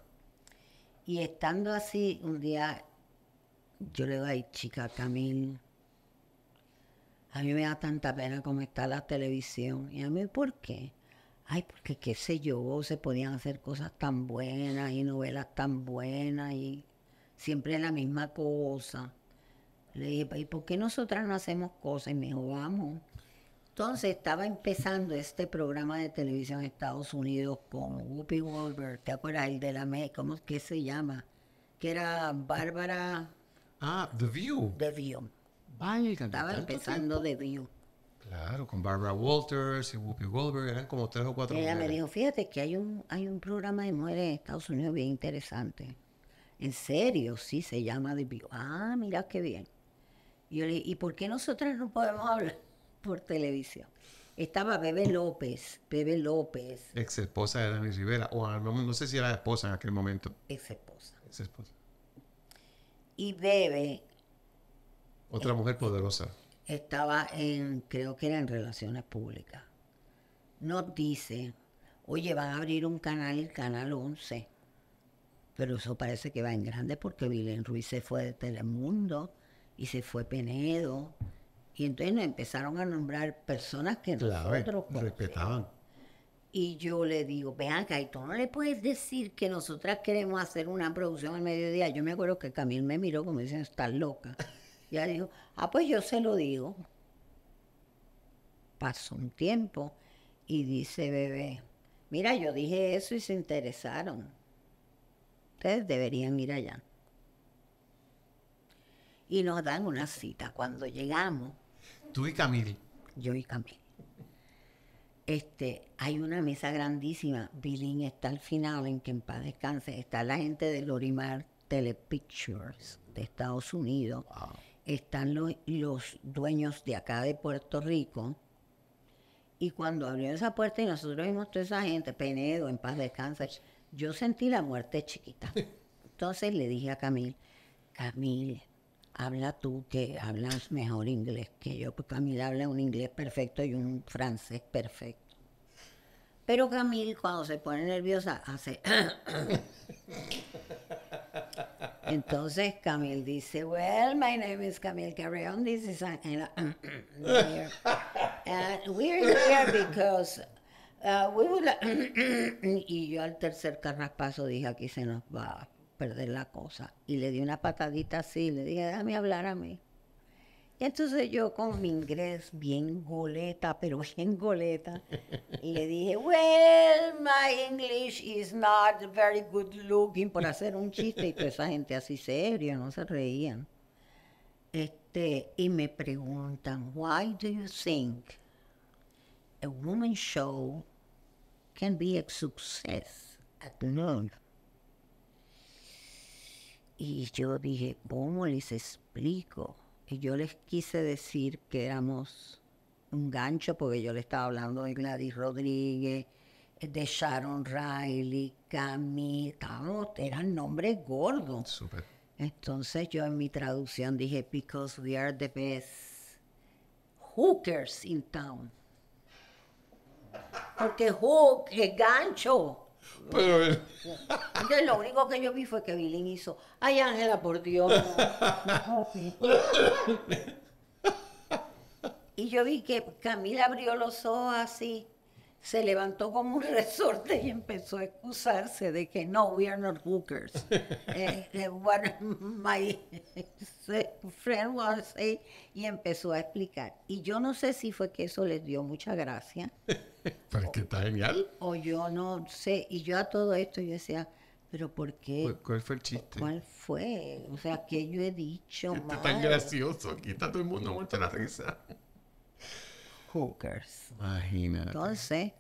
Y estando así, un día yo le digo, chica Camille a mí me da tanta pena como está la televisión. Y a mí, ¿por qué? ay, porque qué sé yo, se podían hacer cosas tan buenas y novelas tan buenas y siempre la misma cosa. Le dije, ¿y por qué nosotras no hacemos cosas? Y me vamos. Entonces estaba empezando este programa de televisión en Estados Unidos con Whoopi Goldberg, ¿te acuerdas? El de la me ¿cómo que se llama? Que era Bárbara... Ah, The View. The View. estaba empezando The View. Claro, con Barbara Walters y Whoopi Goldberg, eran como tres o cuatro. Ella me dijo, fíjate que hay un, hay un programa de mujeres en Estados Unidos bien interesante. En serio, sí, se llama The Ah, mira qué bien. Y yo le dije, ¿y por qué nosotras no podemos hablar [LAUGHS] por televisión? Estaba Bebe López, Bebe López. Ex esposa de Dani Rivera, o no, no sé si era esposa en aquel momento. Ex esposa. Ex esposa. Y Bebe. Otra eh, mujer poderosa estaba en, creo que era en relaciones públicas, nos dice, oye, van a abrir un canal, el canal 11. Pero eso parece que va en grande porque Vilén Ruiz se fue de Telemundo y se fue Penedo. Y entonces nos empezaron a nombrar personas que nosotros respetaban. Y yo le digo, vean, que tú no le puedes decir que nosotras queremos hacer una producción al mediodía. Yo me acuerdo que Camil me miró como dicen, estás loca. [LAUGHS] Ya dijo, ah, pues yo se lo digo. Pasó un tiempo y dice bebé, mira, yo dije eso y se interesaron. Ustedes deberían ir allá. Y nos dan una cita cuando llegamos. Tú y Camille. Yo y Camille. Este, hay una mesa grandísima. Billing está al final, en que en paz descanse. Está la gente de Lorimar Telepictures de Estados Unidos están los dueños de acá de Puerto Rico. Y cuando abrió esa puerta y nosotros vimos toda esa gente, Penedo, en paz descansa, yo sentí la muerte chiquita. Entonces le dije a Camil, Camil, habla tú que hablas mejor inglés que yo, porque Camil habla un inglés perfecto y un francés perfecto. Pero Camil, cuando se pone nerviosa, hace. [LAUGHS] Entonces Camille dice, well, my name is Camille Carreón, this is uh, uh, uh, we're here because [CLEARS THROAT] y yo al tercer carraspazo dije, aquí se nos va a perder la cosa. Y le di una patadita así, le dije, déjame hablar a mí entonces yo con mi inglés bien goleta, pero bien goleta, y le dije, well, my English is not very good looking, por hacer un chiste, y toda esa gente así seria, no se reían. Este, y me preguntan, why do you think a woman show can be a success at noon? Y yo dije, ¿cómo les explico? Y yo les quise decir que éramos un gancho, porque yo le estaba hablando de Gladys Rodríguez, de Sharon Riley, Camille, eran nombres gordos. Entonces yo en mi traducción dije, because we are the best hookers in town. Porque hook, es gancho. Entonces lo único que yo vi fue que Bilín hizo, ay Ángela, por Dios. [LAUGHS] y yo vi que Camila abrió los ojos así se levantó como un [LAUGHS] resorte y empezó a excusarse de que no, we are not hookers. [LAUGHS] eh, what eh, [LAUGHS] my friend was saying, y empezó a explicar. Y yo no sé si fue que eso les dio mucha gracia. para qué está genial. O, yo no sé. Y yo a todo esto yo decía, ¿Pero por qué? ¿Cuál fue el chiste? ¿Cuál fue? O sea, ¿qué yo he dicho? Está tan gracioso. Aquí está todo el mundo mucha la risa. Bookers. Imagínate. Entonces,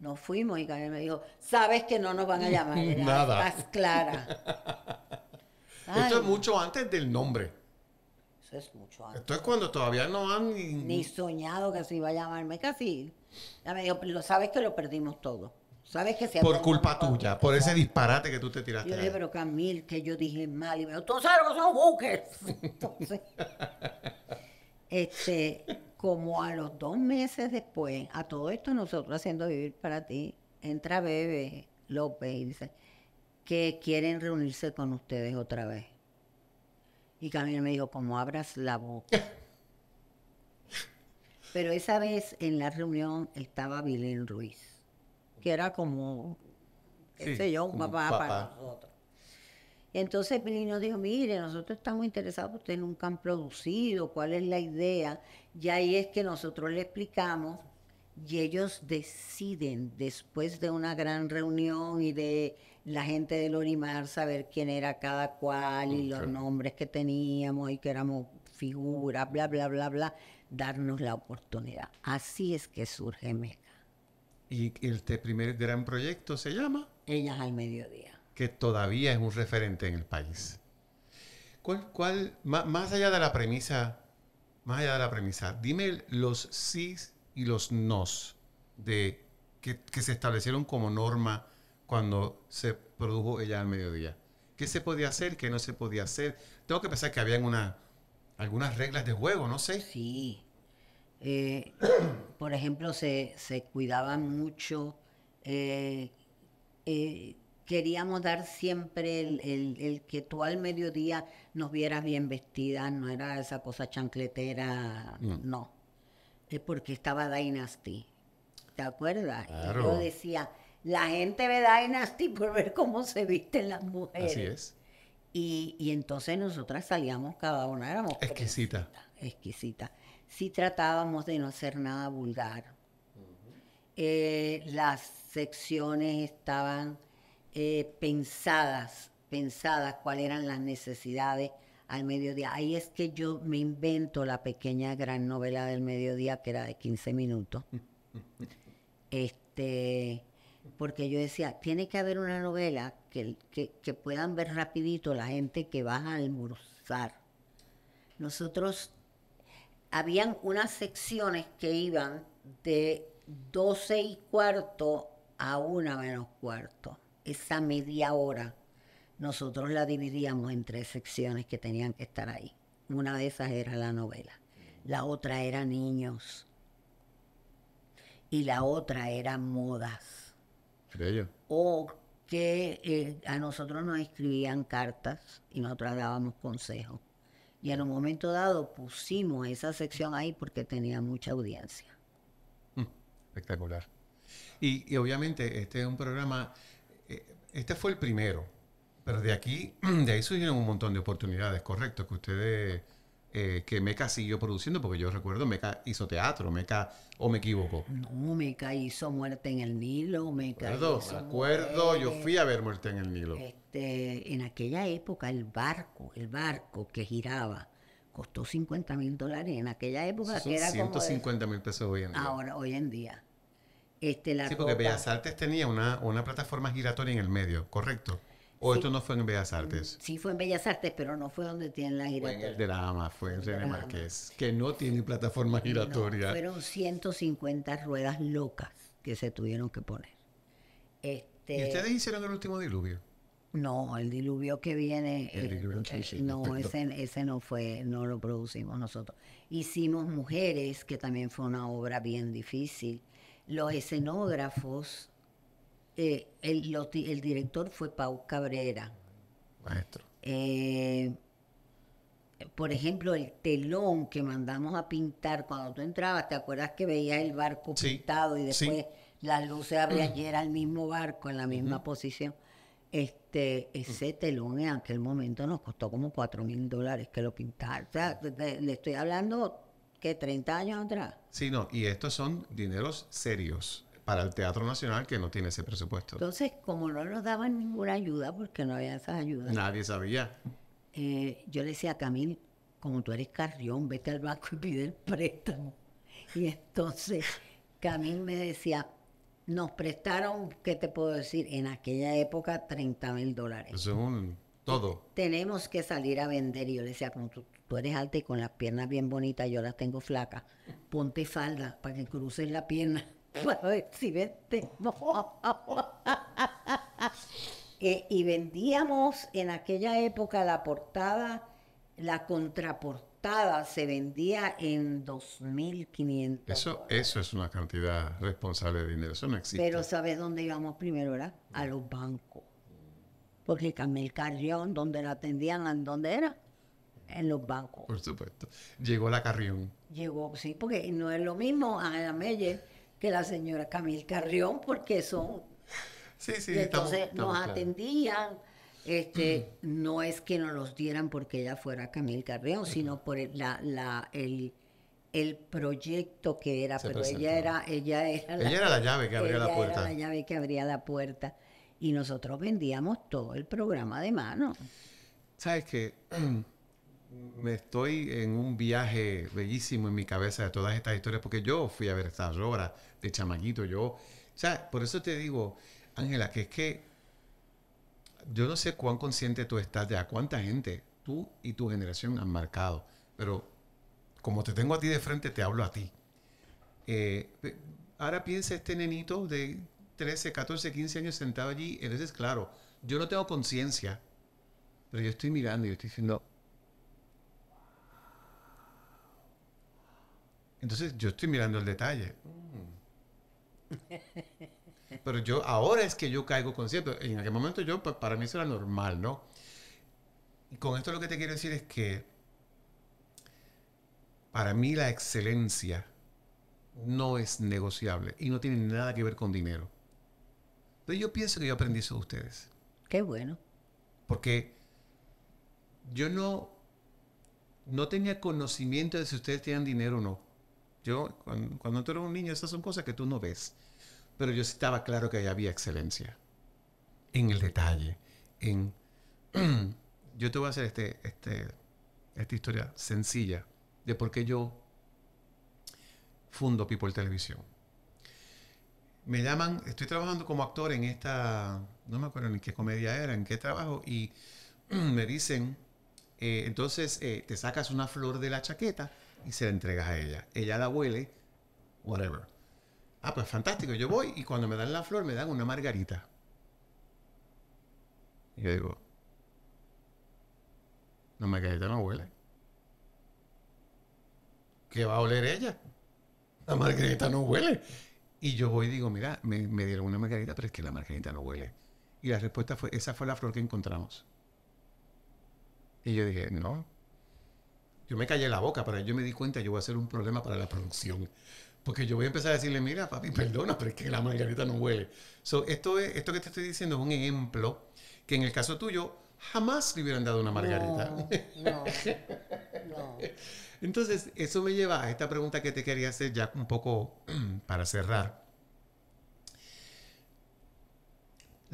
nos fuimos y Gabriel me dijo, sabes que no nos van a llamar. [LAUGHS] Nada. Estás clara. [LAUGHS] Esto es mucho antes del nombre. Eso es mucho antes. Esto es cuando todavía no han... Ni, soñado que se iba a llamarme, casi. Ya me dijo, pero sabes que lo perdimos todo. Sabes que se Por culpa tuya, por ese disparate que tú te tiraste. Yo pero Camil, que yo dije mal. Y me dijo, tú sabes que son hookers. [LAUGHS] Entonces, este como a los dos meses después, a todo esto nosotros haciendo vivir para ti, entra Bebe López y dice que quieren reunirse con ustedes otra vez. Y Camila me dijo, como abras la boca. [LAUGHS] Pero esa vez en la reunión estaba Vilén Ruiz, que era como, qué sé yo, un papá, para nosotros. entonces Vilén nos dijo, mire, nosotros estamos interesados, ustedes nunca han producido, ¿cuál es la idea? Y ahí es que nosotros le explicamos y ellos deciden, después de una gran reunión y de la gente del Olimar, saber quién era cada cual y los nombres que teníamos y que éramos figuras, bla, bla, bla, bla, darnos la oportunidad. Así es que surge Meca. ¿Y este primer gran proyecto se llama? Ellas al mediodía. Que todavía es un referente en el país. ¿Cuál, más allá de la premisa más allá de la premisa, dime los sí y los nos de, que, se establecieron como norma cuando se produjo ella al mediodía. ¿Qué se podía hacer? ¿Qué no se podía hacer? Tengo que pensar que había una, algunas reglas de juego, no sé. Sí. Eh, por ejemplo, se, se cuidaban mucho eh, eh, queríamos dar siempre el, que tú al mediodía nos vieras bien vestidas, no era esa cosa chancletera, no. Es porque estaba Dynasty, ¿te acuerdas? yo decía, la gente ve Dynasty por ver cómo se visten las mujeres. Así es. Y, entonces nosotras salíamos cada una, éramos... Exquisita. Exquisita. Sí tratábamos de no hacer nada vulgar. Eh, las secciones estaban eh, pensadas, pensadas cuáles eran las necesidades al mediodía. Ahí es que yo me invento la pequeña gran novela del mediodía, que era de 15 minutos. [LAUGHS] este, porque yo decía, tiene que haber una novela que, que, puedan ver rapidito la gente que va a almorzar. Nosotros, habían unas secciones que iban de 12 y cuarto a una menos cuarto esa media hora, nosotros la dividíamos en tres secciones que tenían que estar ahí. Una de esas era la novela, la otra era niños y la otra era modas. yo. O que eh, a nosotros nos escribían cartas y nosotros dábamos consejos. Y en un momento dado pusimos esa sección ahí porque tenía mucha audiencia. Mm, espectacular. y obviamente este es un programa este fue el primero, pero de aquí, [CLEARS THROAT] de ahí surgieron un montón de oportunidades, correcto, que ustedes, eh, que Meca siguió produciendo, porque yo recuerdo Meca hizo teatro, Meca, o me equivoco. No, Meca hizo Muerte en el Nilo, Meca. Acuerdo, acuerdo, yo fui a ver Muerte en el Nilo. Este, en aquella época el barco, el barco que giraba costó 50 mil dólares en aquella época. era 150 mil pesos hoy en día. Ahora, hoy en día. Este, sí, porque Bellas Artes tenía una, una plataforma giratoria en el medio, ¿correcto? ¿O esto no fue en Bellas Artes? Mm, sí, fue en Bellas Artes, pero no fue donde tienen la giratoria. Fue en el drama, fue en René Marqués, que no tiene plataforma giratoria. fueron 150 ruedas locas que se tuvieron que poner. Este, ¿Y ustedes hicieron el último diluvio? No, el diluvio que viene, el eh, no, ese, ese no fue, no lo producimos nosotros. Hicimos Mujeres, que también fue una obra bien difícil los escenógrafos, eh, el, director fue Pau Cabrera. Maestro. Eh, por ejemplo, el telón que mandamos a pintar cuando tú entrabas, ¿te acuerdas que veías el barco pintado y después la las luces abrían mm. y era el mismo barco en la misma posición? Este, ese mm. telón en aquel momento nos costó como 4 mil dólares que lo pintar. O sea, le estoy hablando que 30 años atrás. Sí, no, y estos son dineros serios para el Teatro Nacional que no tiene ese presupuesto. Entonces, como no nos daban ninguna ayuda, porque no había esas ayudas. Nadie sabía. Eh, yo le decía a Camil, como tú eres carrión, vete al banco y pide el préstamo. Y entonces Camil me decía, nos prestaron, ¿qué te puedo decir? En aquella época, 30 mil dólares. Eso es un todo. Tenemos que salir a vender. Y yo le decía, como tú tú eres alta y con las piernas bien bonitas, yo las tengo flacas, ponte falda para que cruces la pierna [LAUGHS] para ver si vente. [LAUGHS] y vendíamos en aquella época la portada, la contraportada se vendía en 2.500. Eso, eso es una cantidad responsable de dinero, eso no existe. Pero ¿sabes dónde íbamos primero? ¿verdad? A los bancos. Porque Camel Carrión, donde la atendían, ¿dónde era? en los bancos. Por supuesto. Llegó la Carrión. Llegó, sí, porque no es lo mismo a Ana Melle que la señora Camil Carrión, porque son... Sí, sí, entonces nos atendían. Este, mm. no es que nos los dieran porque ella fuera Camil Carrión, sino por el, la, la, el, el proyecto que era. pero ella era, ella era la, ella llave que abría la puerta. Era la llave que abría la puerta. Y nosotros vendíamos todo el programa de mano. Sabes que [CLEARS THROAT] me estoy en un viaje bellísimo en mi cabeza de todas estas historias, porque yo fui a ver estas obras de chamaquito, yo, o sea, por eso te digo, Ángela, que es que yo no sé cuán consciente tú estás de a cuánta gente tú y tu generación han marcado, pero como te tengo a ti de frente, te hablo a ti. Eh, ahora piensa este nenito de 13, 14, 15 años sentado allí, entonces claro, yo no tengo conciencia, pero yo estoy mirando y yo estoy diciendo, Entonces yo estoy mirando el detalle. Mm. Pero yo, ahora es que yo caigo con cierto. En aquel momento yo, para mí eso era normal, ¿no? Y con esto lo que te quiero decir es que para mí la excelencia no es negociable y no tiene nada que ver con dinero. Pero yo pienso que yo aprendí eso de ustedes. Qué bueno. Porque yo no, no tenía conocimiento de si ustedes tenían dinero o no. Yo, cuando, tú eres un niño, esas son cosas que tú no ves. Pero yo estaba claro que había excelencia en el detalle, [CLEARS THROAT] yo te voy a hacer este, este, esta historia sencilla de por qué yo fundo People Televisión. Me llaman, estoy trabajando como actor en esta, no me acuerdo ni qué comedia era, en qué trabajo, y [CLEARS THROAT] me dicen, eh, entonces eh, te sacas una flor de la chaqueta y se la entregas a ella. Ella la huele, whatever. Ah, pues fantástico, yo voy y cuando me dan la flor me dan una margarita. Y yo digo, la margarita no huele. ¿Qué va a oler ella? La margarita no huele. Y yo voy y digo, mira, me, me dieron una margarita, pero es que la margarita no huele. Y la respuesta fue, esa fue la flor que encontramos. Y yo dije, no, yo me callé la boca, pero yo me di cuenta yo voy a ser un problema para la producción. Porque yo voy a empezar a decirle, mira, papi, perdona, pero es que la margarita no huele. So, esto, es, esto que te estoy diciendo es un ejemplo que en el caso tuyo jamás le hubieran dado una margarita. no. Entonces, eso me lleva a esta pregunta que te quería hacer ya un poco [CLEARS THROAT] para cerrar.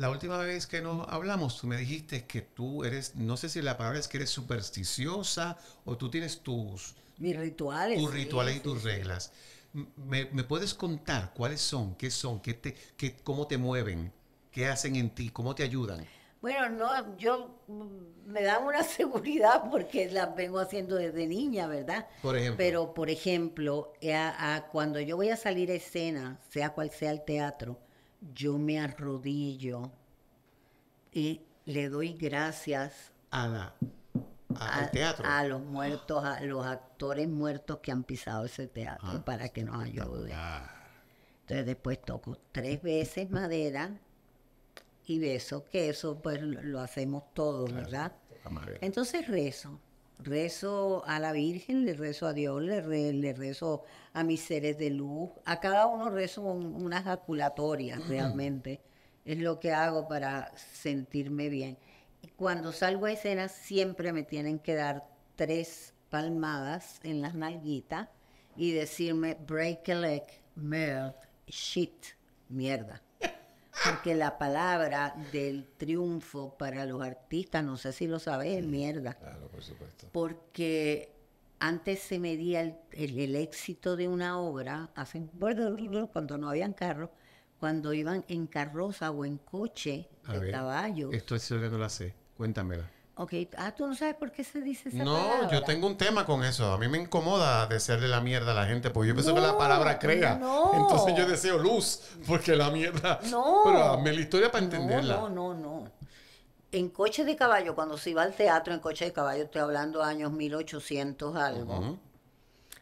La última vez que nos hablamos, tú me dijiste que tú eres, no sé si la palabra es que eres supersticiosa o tú tienes tus... Mis rituales. Tus rituales y tus reglas. ¿Me, puedes contar cuáles son, qué son, qué te, qué, cómo te mueven, qué hacen en ti, cómo te ayudan? Bueno, no, yo mm, me dan una [LAUGHS] seguridad porque las vengo haciendo desde niña, ¿verdad? Por ejemplo. Pero, por ejemplo, eh, a, cuando yo voy a salir a escena, sea cual sea el teatro, yo me arrodillo y le doy gracias a, a, teatro. a los muertos, a los actores muertos que han pisado ese teatro ah, para que nos ayuden. Entonces después toco tres veces madera y beso, que eso pues lo hacemos todos, ¿verdad? Entonces rezo rezo a la Virgen, le rezo a Dios, le, rezo a mis seres de luz. A cada uno rezo unas una realmente. Es lo que hago para sentirme bien. Y cuando salgo a escena siempre me tienen que dar tres palmadas en las nalguitas y decirme break a leg, merd, shit, mierda. Porque la palabra del triunfo para los artistas, no sé si lo sabes, es mierda. Claro, por supuesto. Porque antes se medía el, éxito de una obra, hace, cuando no habían carros, cuando iban en carroza o en coche de caballo. Esto es lo que no la sé, cuéntamela. Ok, ah, tú no sabes por qué se dice esa no, No, yo tengo un tema con eso. A mí me incomoda decirle la mierda a la gente, porque yo pienso que la palabra crea. Entonces yo deseo luz, porque la mierda. No. Pero hazme la historia para entenderla. No, no, no. En coche de caballo, cuando se iba al teatro en coche de caballo, estoy hablando años 1800 algo,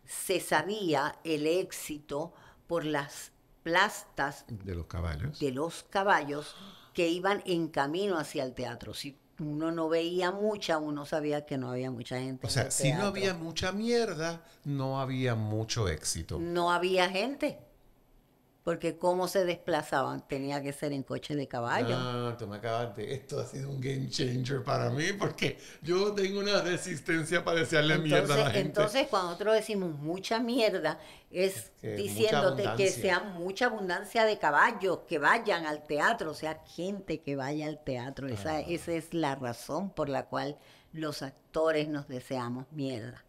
se sabía el éxito por las plastas. De los caballos. De los caballos que iban en camino hacia el teatro. Si uno no veía mucha, uno sabía que no había mucha gente. O sea, si no había mucha mierda, no había mucho éxito. No había gente porque cómo se desplazaban tenía que ser en coche de caballo. No, ah, tú me acabas Esto ha sido un game changer para mí porque yo tengo una resistencia para desearle mierda a la gente. Entonces, cuando nosotros decimos mucha mierda, es, diciéndote que sea mucha abundancia de caballos que vayan al teatro, o sea, gente que vaya al teatro. Esa, ah. esa es la razón por la cual los actores nos deseamos mierda.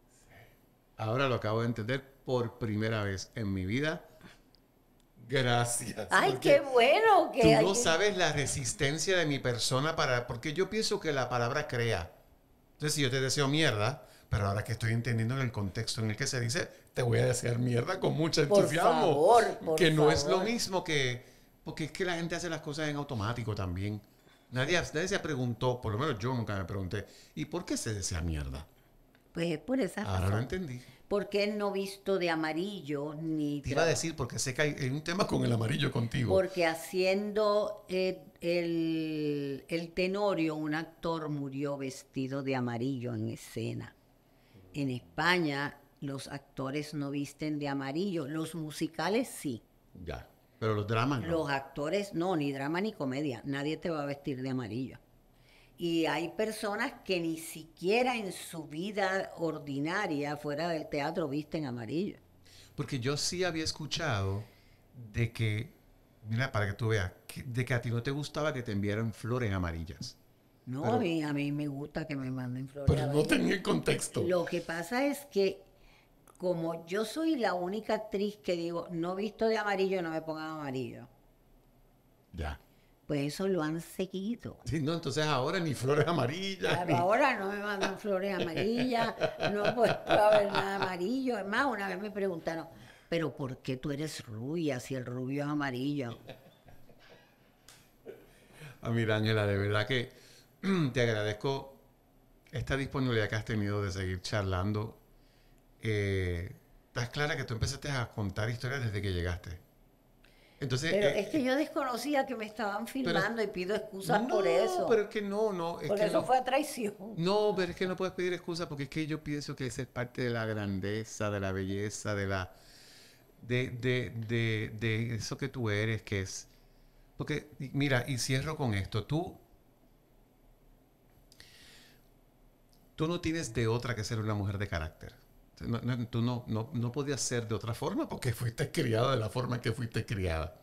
Ahora lo acabo de entender por primera vez en mi vida Gracias. Ay, qué bueno. Que tú no sabes la resistencia de mi persona para, porque yo pienso que la palabra crea. Entonces, si yo te deseo mierda, pero ahora que estoy entendiendo en el contexto en el que se dice, te voy a desear mierda con mucha entusiasmo. que no es lo mismo que, porque es que la gente hace las cosas en automático también. Nadie, nadie se preguntó, por lo menos yo nunca me pregunté, ¿y por qué se desea mierda? Pues por esa Ahora lo entendí porque él no visto de amarillo ni... Te iba a decir, porque sé que hay, un tema con el amarillo contigo. Porque haciendo eh, el, el, Tenorio, un actor murió vestido de amarillo en escena. En España los actores no visten de amarillo, los musicales sí. Ya, pero los dramas no. Los actores no, ni drama ni comedia, nadie te va a vestir de amarillo. Y hay personas que ni siquiera en su vida ordinaria fuera del teatro visten amarillo. Porque yo sí había escuchado de que, mira, para que tú veas, de que a ti no te gustaba que te enviaran flores amarillas. No, a, mí, me gusta que me manden flores Pero no tenía contexto. Lo que pasa es que como yo soy la única actriz que digo, no visto de amarillo, no me pongan amarillo. Ya pues eso lo han seguido. Sí, no, entonces ahora ni flores amarillas. ahora no me mandan flores amarillas, no he [LAUGHS] puesto a ver nada amarillo. Es más, una vez me preguntaron, pero ¿por qué tú eres rubia si el rubio es amarillo? A ah, mira, Ángela, de verdad que [CLEARS THROAT] te agradezco esta disponibilidad que has tenido de seguir charlando. Eh, estás clara que tú empezaste a contar historias desde que llegaste. Eh, es que yo desconocía que me estaban filmando y pido excusas por eso. no, pero es que no, no. Es por eso fue traición. No, pero es que no puedes pedir excusas porque es que yo pienso que esa es parte de la grandeza, de la belleza, de la de, de, de eso que tú eres, que es. Porque, mira, y cierro con esto. Tú tú no tienes de otra que ser una mujer de carácter. Este, tú no, no, podías ser de otra forma porque fuiste criada de la forma que fuiste criada.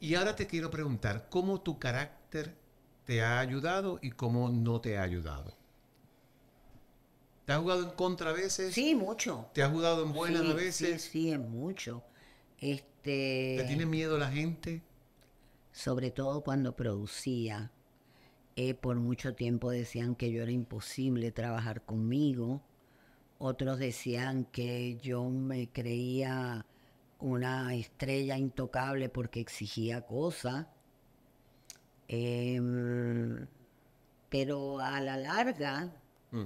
Y ahora te quiero preguntar, ¿cómo tu carácter te ha ayudado y cómo no te ha ayudado? ¿Te has jugado en contra a veces? Sí, mucho. ¿Te has jugado en buenas a veces? Sí, sí, en mucho. Este, ¿Te tiene miedo la gente? Sobre todo cuando producía. Eh, por mucho tiempo decían que yo era imposible trabajar conmigo otros decían que yo me creía una estrella intocable porque exigía cosas. Em, pero a la larga, mm.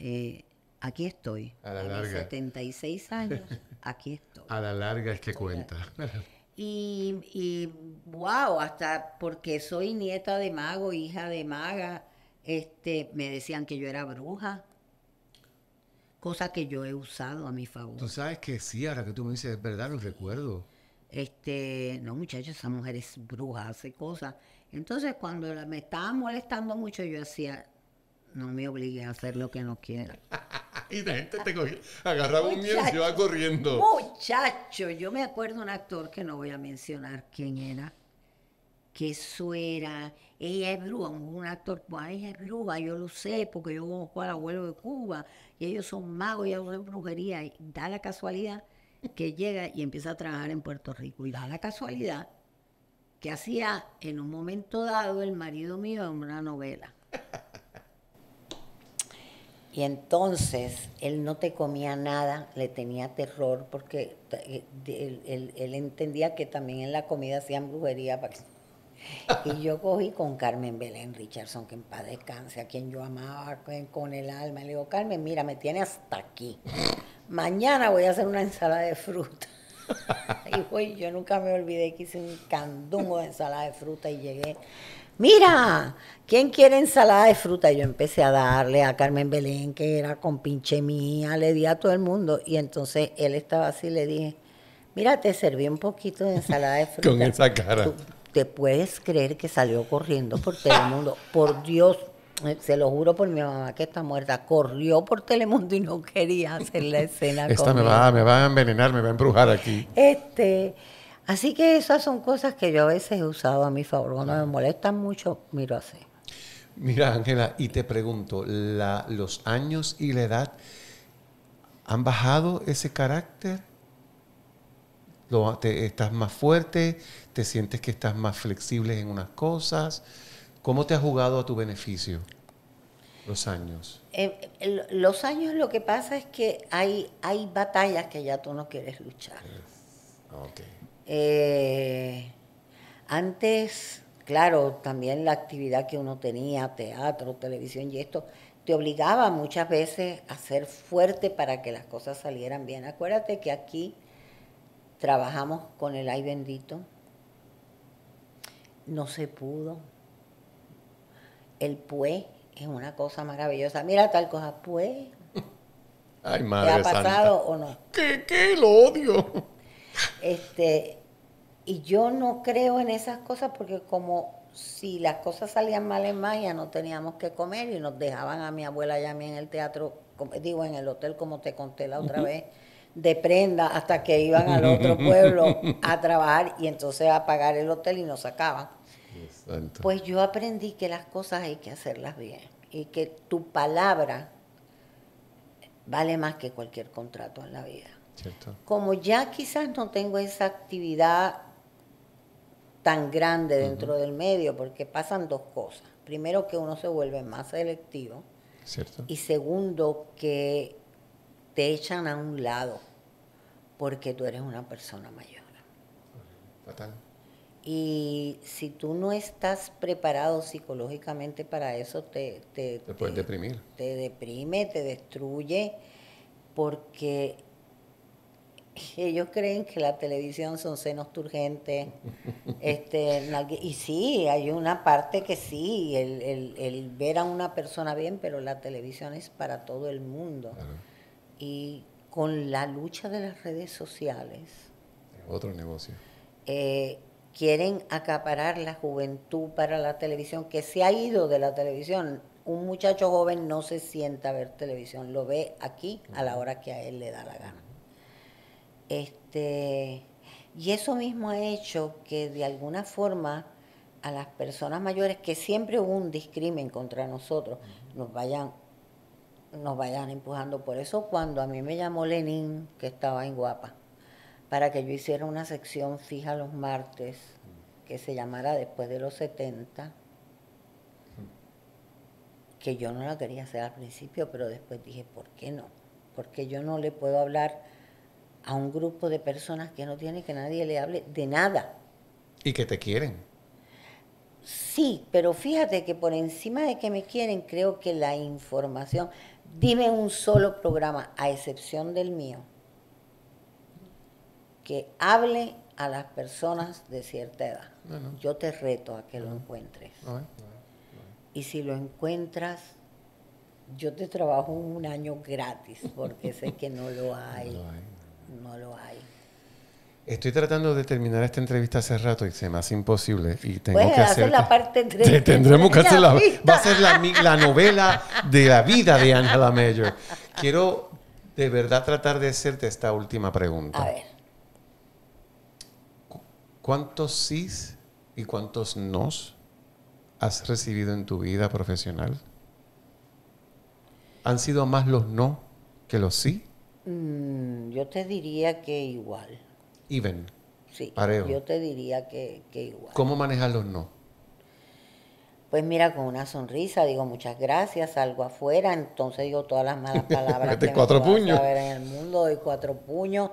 eh, aquí estoy. A la larga. 76 años, aquí estoy. [LAUGHS] a la larga es que cuenta. y, y wow, hasta porque soy nieta de mago, hija de maga, este, me decían que yo era bruja cosa que yo he usado a mi favor. Tú sabes que sí, ahora que tú me dices, es verdad, lo recuerdo. Este, no muchachos, esa mujer es bruja, hace cosas. Entonces cuando me estaba molestando mucho, yo decía, no me obligué a hacer lo que no quiera. [LAUGHS] y la gente te agarraba un miedo y se iba corriendo. Muchacho, yo me acuerdo un actor que no voy a mencionar quién era, que eso era ella es bruja, un actor, ella pues, es bruja, yo lo sé porque yo conozco al abuelo de Cuba y ellos son magos y hacen brujería. Y da la casualidad que llega y empieza a trabajar en Puerto Rico y da la casualidad que hacía en un momento dado el marido mío en una novela. [LAUGHS] Y entonces él no te comía nada, le tenía terror porque eh, él, él entendía que también en la comida hacían brujería para que y yo cogí con Carmen Belén Richardson, que en paz descanse, a quien yo amaba con el alma. Le digo, Carmen, mira, me tiene hasta aquí. Mañana voy a hacer una ensalada de fruta. [LAUGHS] y voy, yo nunca me olvidé que hice un candungo de ensalada de fruta y llegué. Mira, ¿quién quiere ensalada de fruta? Y yo empecé a darle a Carmen Belén, que era con pinche mía, le di a todo el mundo. Y entonces él estaba así, le dije, mira, te serví un poquito de ensalada de [LAUGHS] fruta. Con esa cara te puedes creer que salió corriendo por Telemundo. Por Dios, eh, se lo juro por mi mamá que está muerta. Corrió por Telemundo y no quería hacer la escena. Esta me va, me va a envenenar, me va a embrujar aquí. Este, así que esas son cosas que yo a veces he usado a mi favor. Cuando me molestan mucho, miro así. Mira, Ángela, y te pregunto, los años y la edad han bajado ese carácter estás más fuerte, te sientes que estás más flexible en unas cosas. ¿Cómo te ha jugado a tu beneficio los años? Eh, eh, los años lo que pasa es que hay, hay batallas que ya tú no quieres luchar. Ah, eh, antes, claro, también la actividad que uno tenía, teatro, televisión y esto, te obligaba muchas veces a ser fuerte para que las cosas salieran bien. Acuérdate que aquí Trabajamos con el ay bendito. No se pudo. El pues es una cosa maravillosa. Mira tal cosa, pues. Ay, madre ¿Te ha pasado o no? que qué? Lo odio. Este, y yo no creo en esas cosas porque como si las cosas salían mal en magia no teníamos que comer y nos dejaban a mi abuela y a mí en el teatro, digo, en el hotel, como te conté la otra vez de prenda hasta que iban al otro [LAUGHS] pueblo a trabajar y entonces a pagar el hotel y nos sacaban. Pues yo aprendí que las cosas hay que hacerlas bien y que tu palabra vale más que cualquier contrato en la vida. Como ya quizás no tengo esa actividad tan grande dentro del medio, porque pasan dos cosas. Primero que uno se vuelve más selectivo. Y segundo que te echan a un lado porque tú eres una persona mayor. Fatal. Y si tú no estás preparado psicológicamente para eso, te, te, deprimir. Te deprime, te destruye, porque ellos creen que la televisión son senos turgentes. [LAUGHS] este, y sí, hay una parte que sí, el, el, ver a una persona bien, pero la televisión es para todo el mundo. Y con la lucha de las redes sociales. Otro negocio. Eh, quieren acaparar la juventud para la televisión, que se ha ido de la televisión. Un muchacho joven no se sienta a ver televisión, lo ve aquí a la hora que a él le da la gana. Este, y eso mismo ha hecho que de alguna forma a las personas mayores, que siempre hubo un discrimen contra nosotros, nos vayan nos vayan empujando. Por eso cuando a mí me llamó Lenín, que estaba en Guapa, para que yo hiciera una sección fija los martes, que se llamara Después de los 70, que yo no la quería hacer al principio, pero después dije, ¿por qué no? Porque yo no le puedo hablar a un grupo de personas que no tiene que nadie le hable de nada. Y que te quieren. Sí, pero fíjate que por encima de que me quieren, creo que la información, Dime un solo programa, a excepción del mío, que hable a las personas de cierta edad. Yo te reto a que lo encuentres. Y si lo encuentras, yo te trabajo un año gratis, porque sé que No lo hay. No lo hay. Estoy tratando de terminar esta entrevista hace rato y se me hace imposible. Y tengo que hacer la parte Tendremos que hacer Va a ser la, novela de la vida de Angela Mayer. Quiero de verdad tratar de hacerte esta última pregunta. A ver. ¿Cuántos sís y cuántos nos has recibido en tu vida profesional? ¿Han sido más los no que los sí? Mm, yo te diría que igual even. Sí, yo te diría que, igual. ¿Cómo manejar los no? Pues mira, con una sonrisa digo muchas gracias, salgo afuera, entonces digo todas las malas [LAUGHS] palabras este que cuatro puños. en el mundo, doy cuatro puños.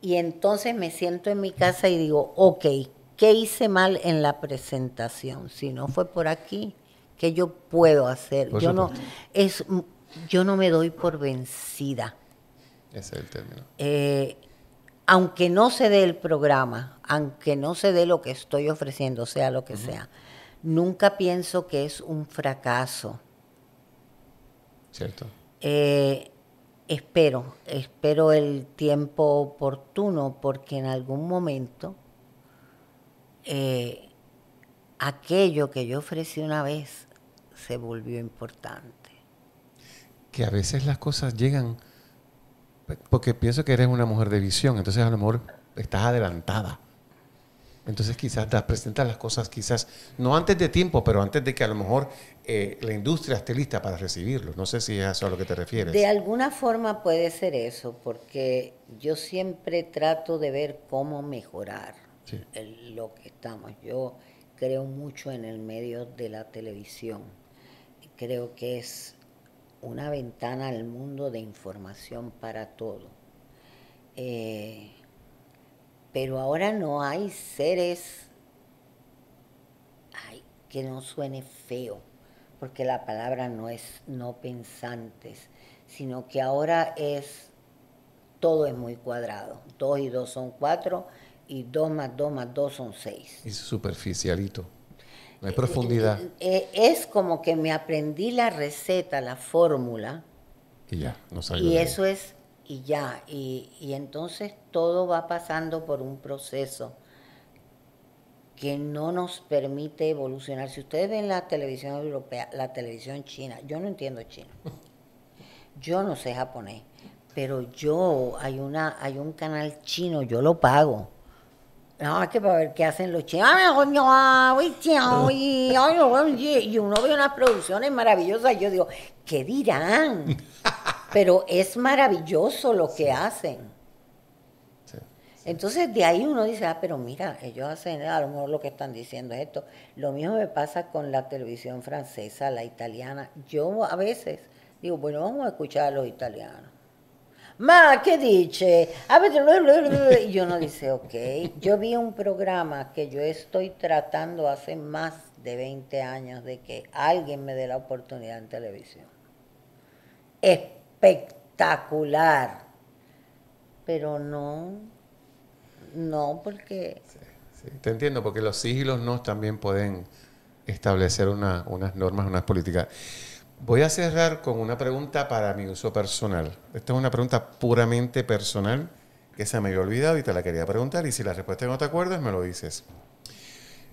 Y entonces me siento en mi casa y digo, ok, ¿qué hice mal en la presentación? Si no fue por aquí, ¿qué yo puedo hacer? yo no, es, yo no me doy por vencida. Ese es el término. Eh, aunque no se dé el programa, aunque no se dé lo que estoy ofreciendo, sea lo que sea, nunca pienso que es un fracaso. Cierto. Eh, espero, espero el tiempo oportuno porque en algún momento eh, aquello que yo ofrecí una vez se volvió importante. Que a veces las cosas llegan porque pienso que eres una mujer de visión, entonces a lo mejor estás adelantada. Entonces quizás te presentas las cosas quizás, no antes de tiempo, pero antes de que a lo mejor eh, la industria esté lista para recibirlo. No sé si es eso a lo que te refieres. De alguna forma puede ser eso, porque yo siempre trato de ver cómo mejorar eh, lo que estamos. Yo creo mucho en el medio de la televisión. Creo que es una ventana al mundo de información para todo. Eh, pero ahora no hay seres ay, que no suene feo, porque la palabra no es no pensantes, sino que ahora es todo es muy cuadrado. Dos y dos son cuatro y dos más dos más dos son seis. Es superficialito profundidad. Eh, es como que me aprendí la receta, la fórmula. Y ya, no Y eso es, y ya. Y, y entonces todo va pasando por un proceso que no nos permite evolucionar. Si ustedes ven la televisión europea, la televisión china, yo no entiendo chino. Yo no sé japonés, pero yo hay una hay un canal chino, yo lo pago. No, es que para ver qué hacen los chinos. Y uno ve unas producciones maravillosas. yo digo, ¿qué dirán? [LAUGHS] Pero es maravilloso lo que hacen. Entonces de ahí uno dice, ah, pero mira, ellos hacen, a lo mejor lo que están diciendo es esto. Lo mismo me pasa con la televisión francesa, la italiana. Yo a veces digo, bueno, vamos a escuchar a los italianos ma qué dice? Yo no dice, ok, yo vi un programa que yo estoy tratando hace más de 20 años de que alguien me dé la oportunidad en televisión. Espectacular, pero no, no porque... Sí, Te entiendo, porque los siglos no también pueden establecer unas normas, unas políticas. Voy a cerrar con una pregunta para mi uso personal. Esta es una pregunta puramente personal que se me había olvidado y te la quería preguntar. Y si la respuesta no te acuerdas, me lo dices.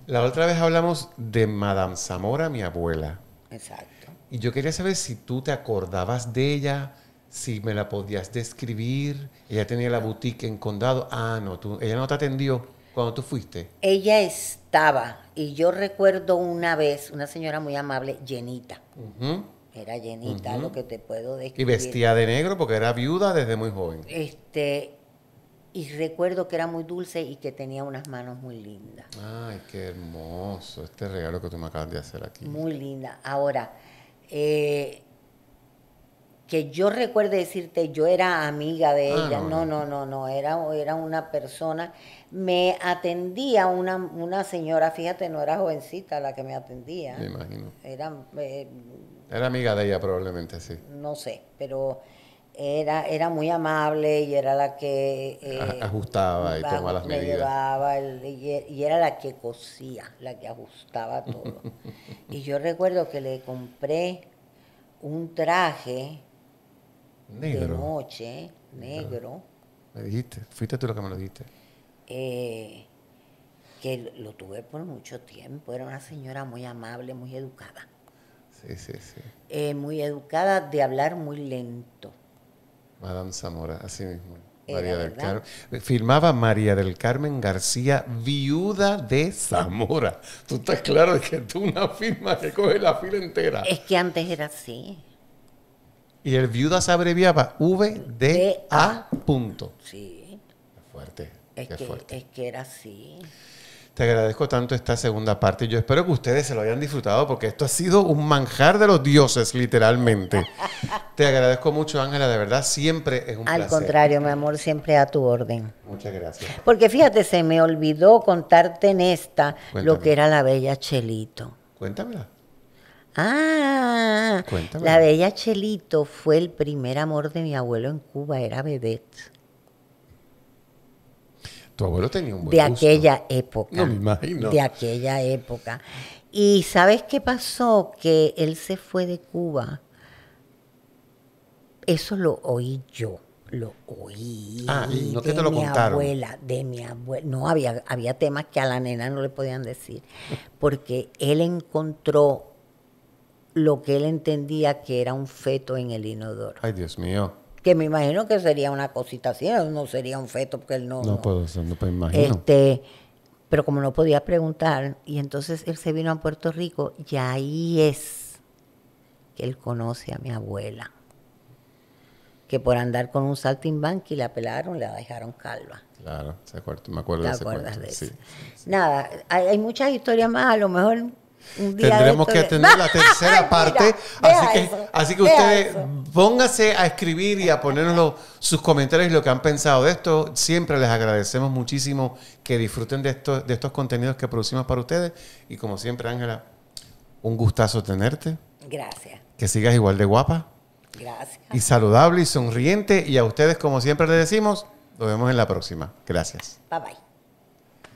La otra vez hablamos de Madame Zamora, mi abuela. Exacto. Y yo quería saber si tú te acordabas de ella, si me la podías describir. Ella tenía la boutique en Condado. Ah, no, ella no te atendió cuando tú fuiste. Ella estaba, y yo recuerdo una vez, una señora muy amable, llenita. Era llenita, lo que te puedo decir Y vestía de negro porque era viuda desde muy joven. Este, y recuerdo que era muy dulce y que tenía unas manos muy lindas. Ay, qué hermoso este regalo que tú me acabas de hacer aquí. Muy linda. Ahora, eh, que yo recuerde decirte, yo era amiga de ah, ella. No, no, no, no, Era, era una persona. Me atendía una, una señora, fíjate, no era jovencita la que me atendía. Me imagino. Era. Eh, era amiga de ella probablemente, sí. No sé, pero era, era muy amable y era la que... Eh, ajustaba y tomaba las medidas. Llevaba y era la que cosía, la que ajustaba todo. [LAUGHS] y yo recuerdo que le compré un traje de noche, negro. Me dijiste, fuiste tú lo que me lo dijiste. Eh, que lo tuve por mucho tiempo, era una señora muy amable, muy educada. Sí, eh, muy educada, de hablar muy lento. Madame Zamora, así mismo. María del Carmen. Firmaba María del Carmen García, viuda de Zamora. Tú estás claro que tú una firma que coge la fila entera. Es que antes era así. Y el viuda se abreviaba VDA. Punto. Sí. fuerte. Es, que, fuerte. es que era así. Te agradezco tanto esta segunda parte. Yo espero que ustedes se lo hayan disfrutado porque esto ha sido un manjar de los dioses, literalmente. [LAUGHS] Te agradezco mucho, Ángela, de verdad, siempre es un placer. Al contrario, mi amor, siempre a tu orden. Muchas gracias. Porque fíjate, se me olvidó contarte en esta lo que era la bella Chelito. Cuéntamela. Ah, Cuéntamela. la bella Chelito fue el primer amor de mi abuelo en Cuba, era bebé. Tu abuelo tenía un buen De aquella época. De aquella época. Y ¿sabes qué pasó? Que él se fue de Cuba. Eso lo oí yo lo oí ah, no de te lo mi abuela, de mi No, había, había temas que a la nena no le podían decir, porque él encontró lo que él entendía que era un feto en el inodoro. Ay, Dios mío que me imagino que sería una cosita así, no sería un feto porque él no... No, puedo no puedo pues, imaginar. Este, pero como no podía preguntar, y entonces él se vino a Puerto Rico y ahí es que él conoce a mi abuela, que por andar con un saltimbanqui la pelaron, la dejaron calva. Claro, se acuerdo, me acuerdo de Nada, hay, muchas historias más, a lo mejor Tendremos que tener la [LAUGHS] tercera parte. así, que, así que ustedes pónganse a escribir y a ponernos sus comentarios y lo que han pensado de esto. Siempre les agradecemos muchísimo que disfruten de, de estos contenidos que producimos para ustedes. Y como siempre, Ángela, un gustazo tenerte. Gracias. Que sigas igual de guapa. Gracias. Y saludable y sonriente. Y a ustedes, como siempre les decimos, nos vemos en la próxima. Gracias. Bye bye.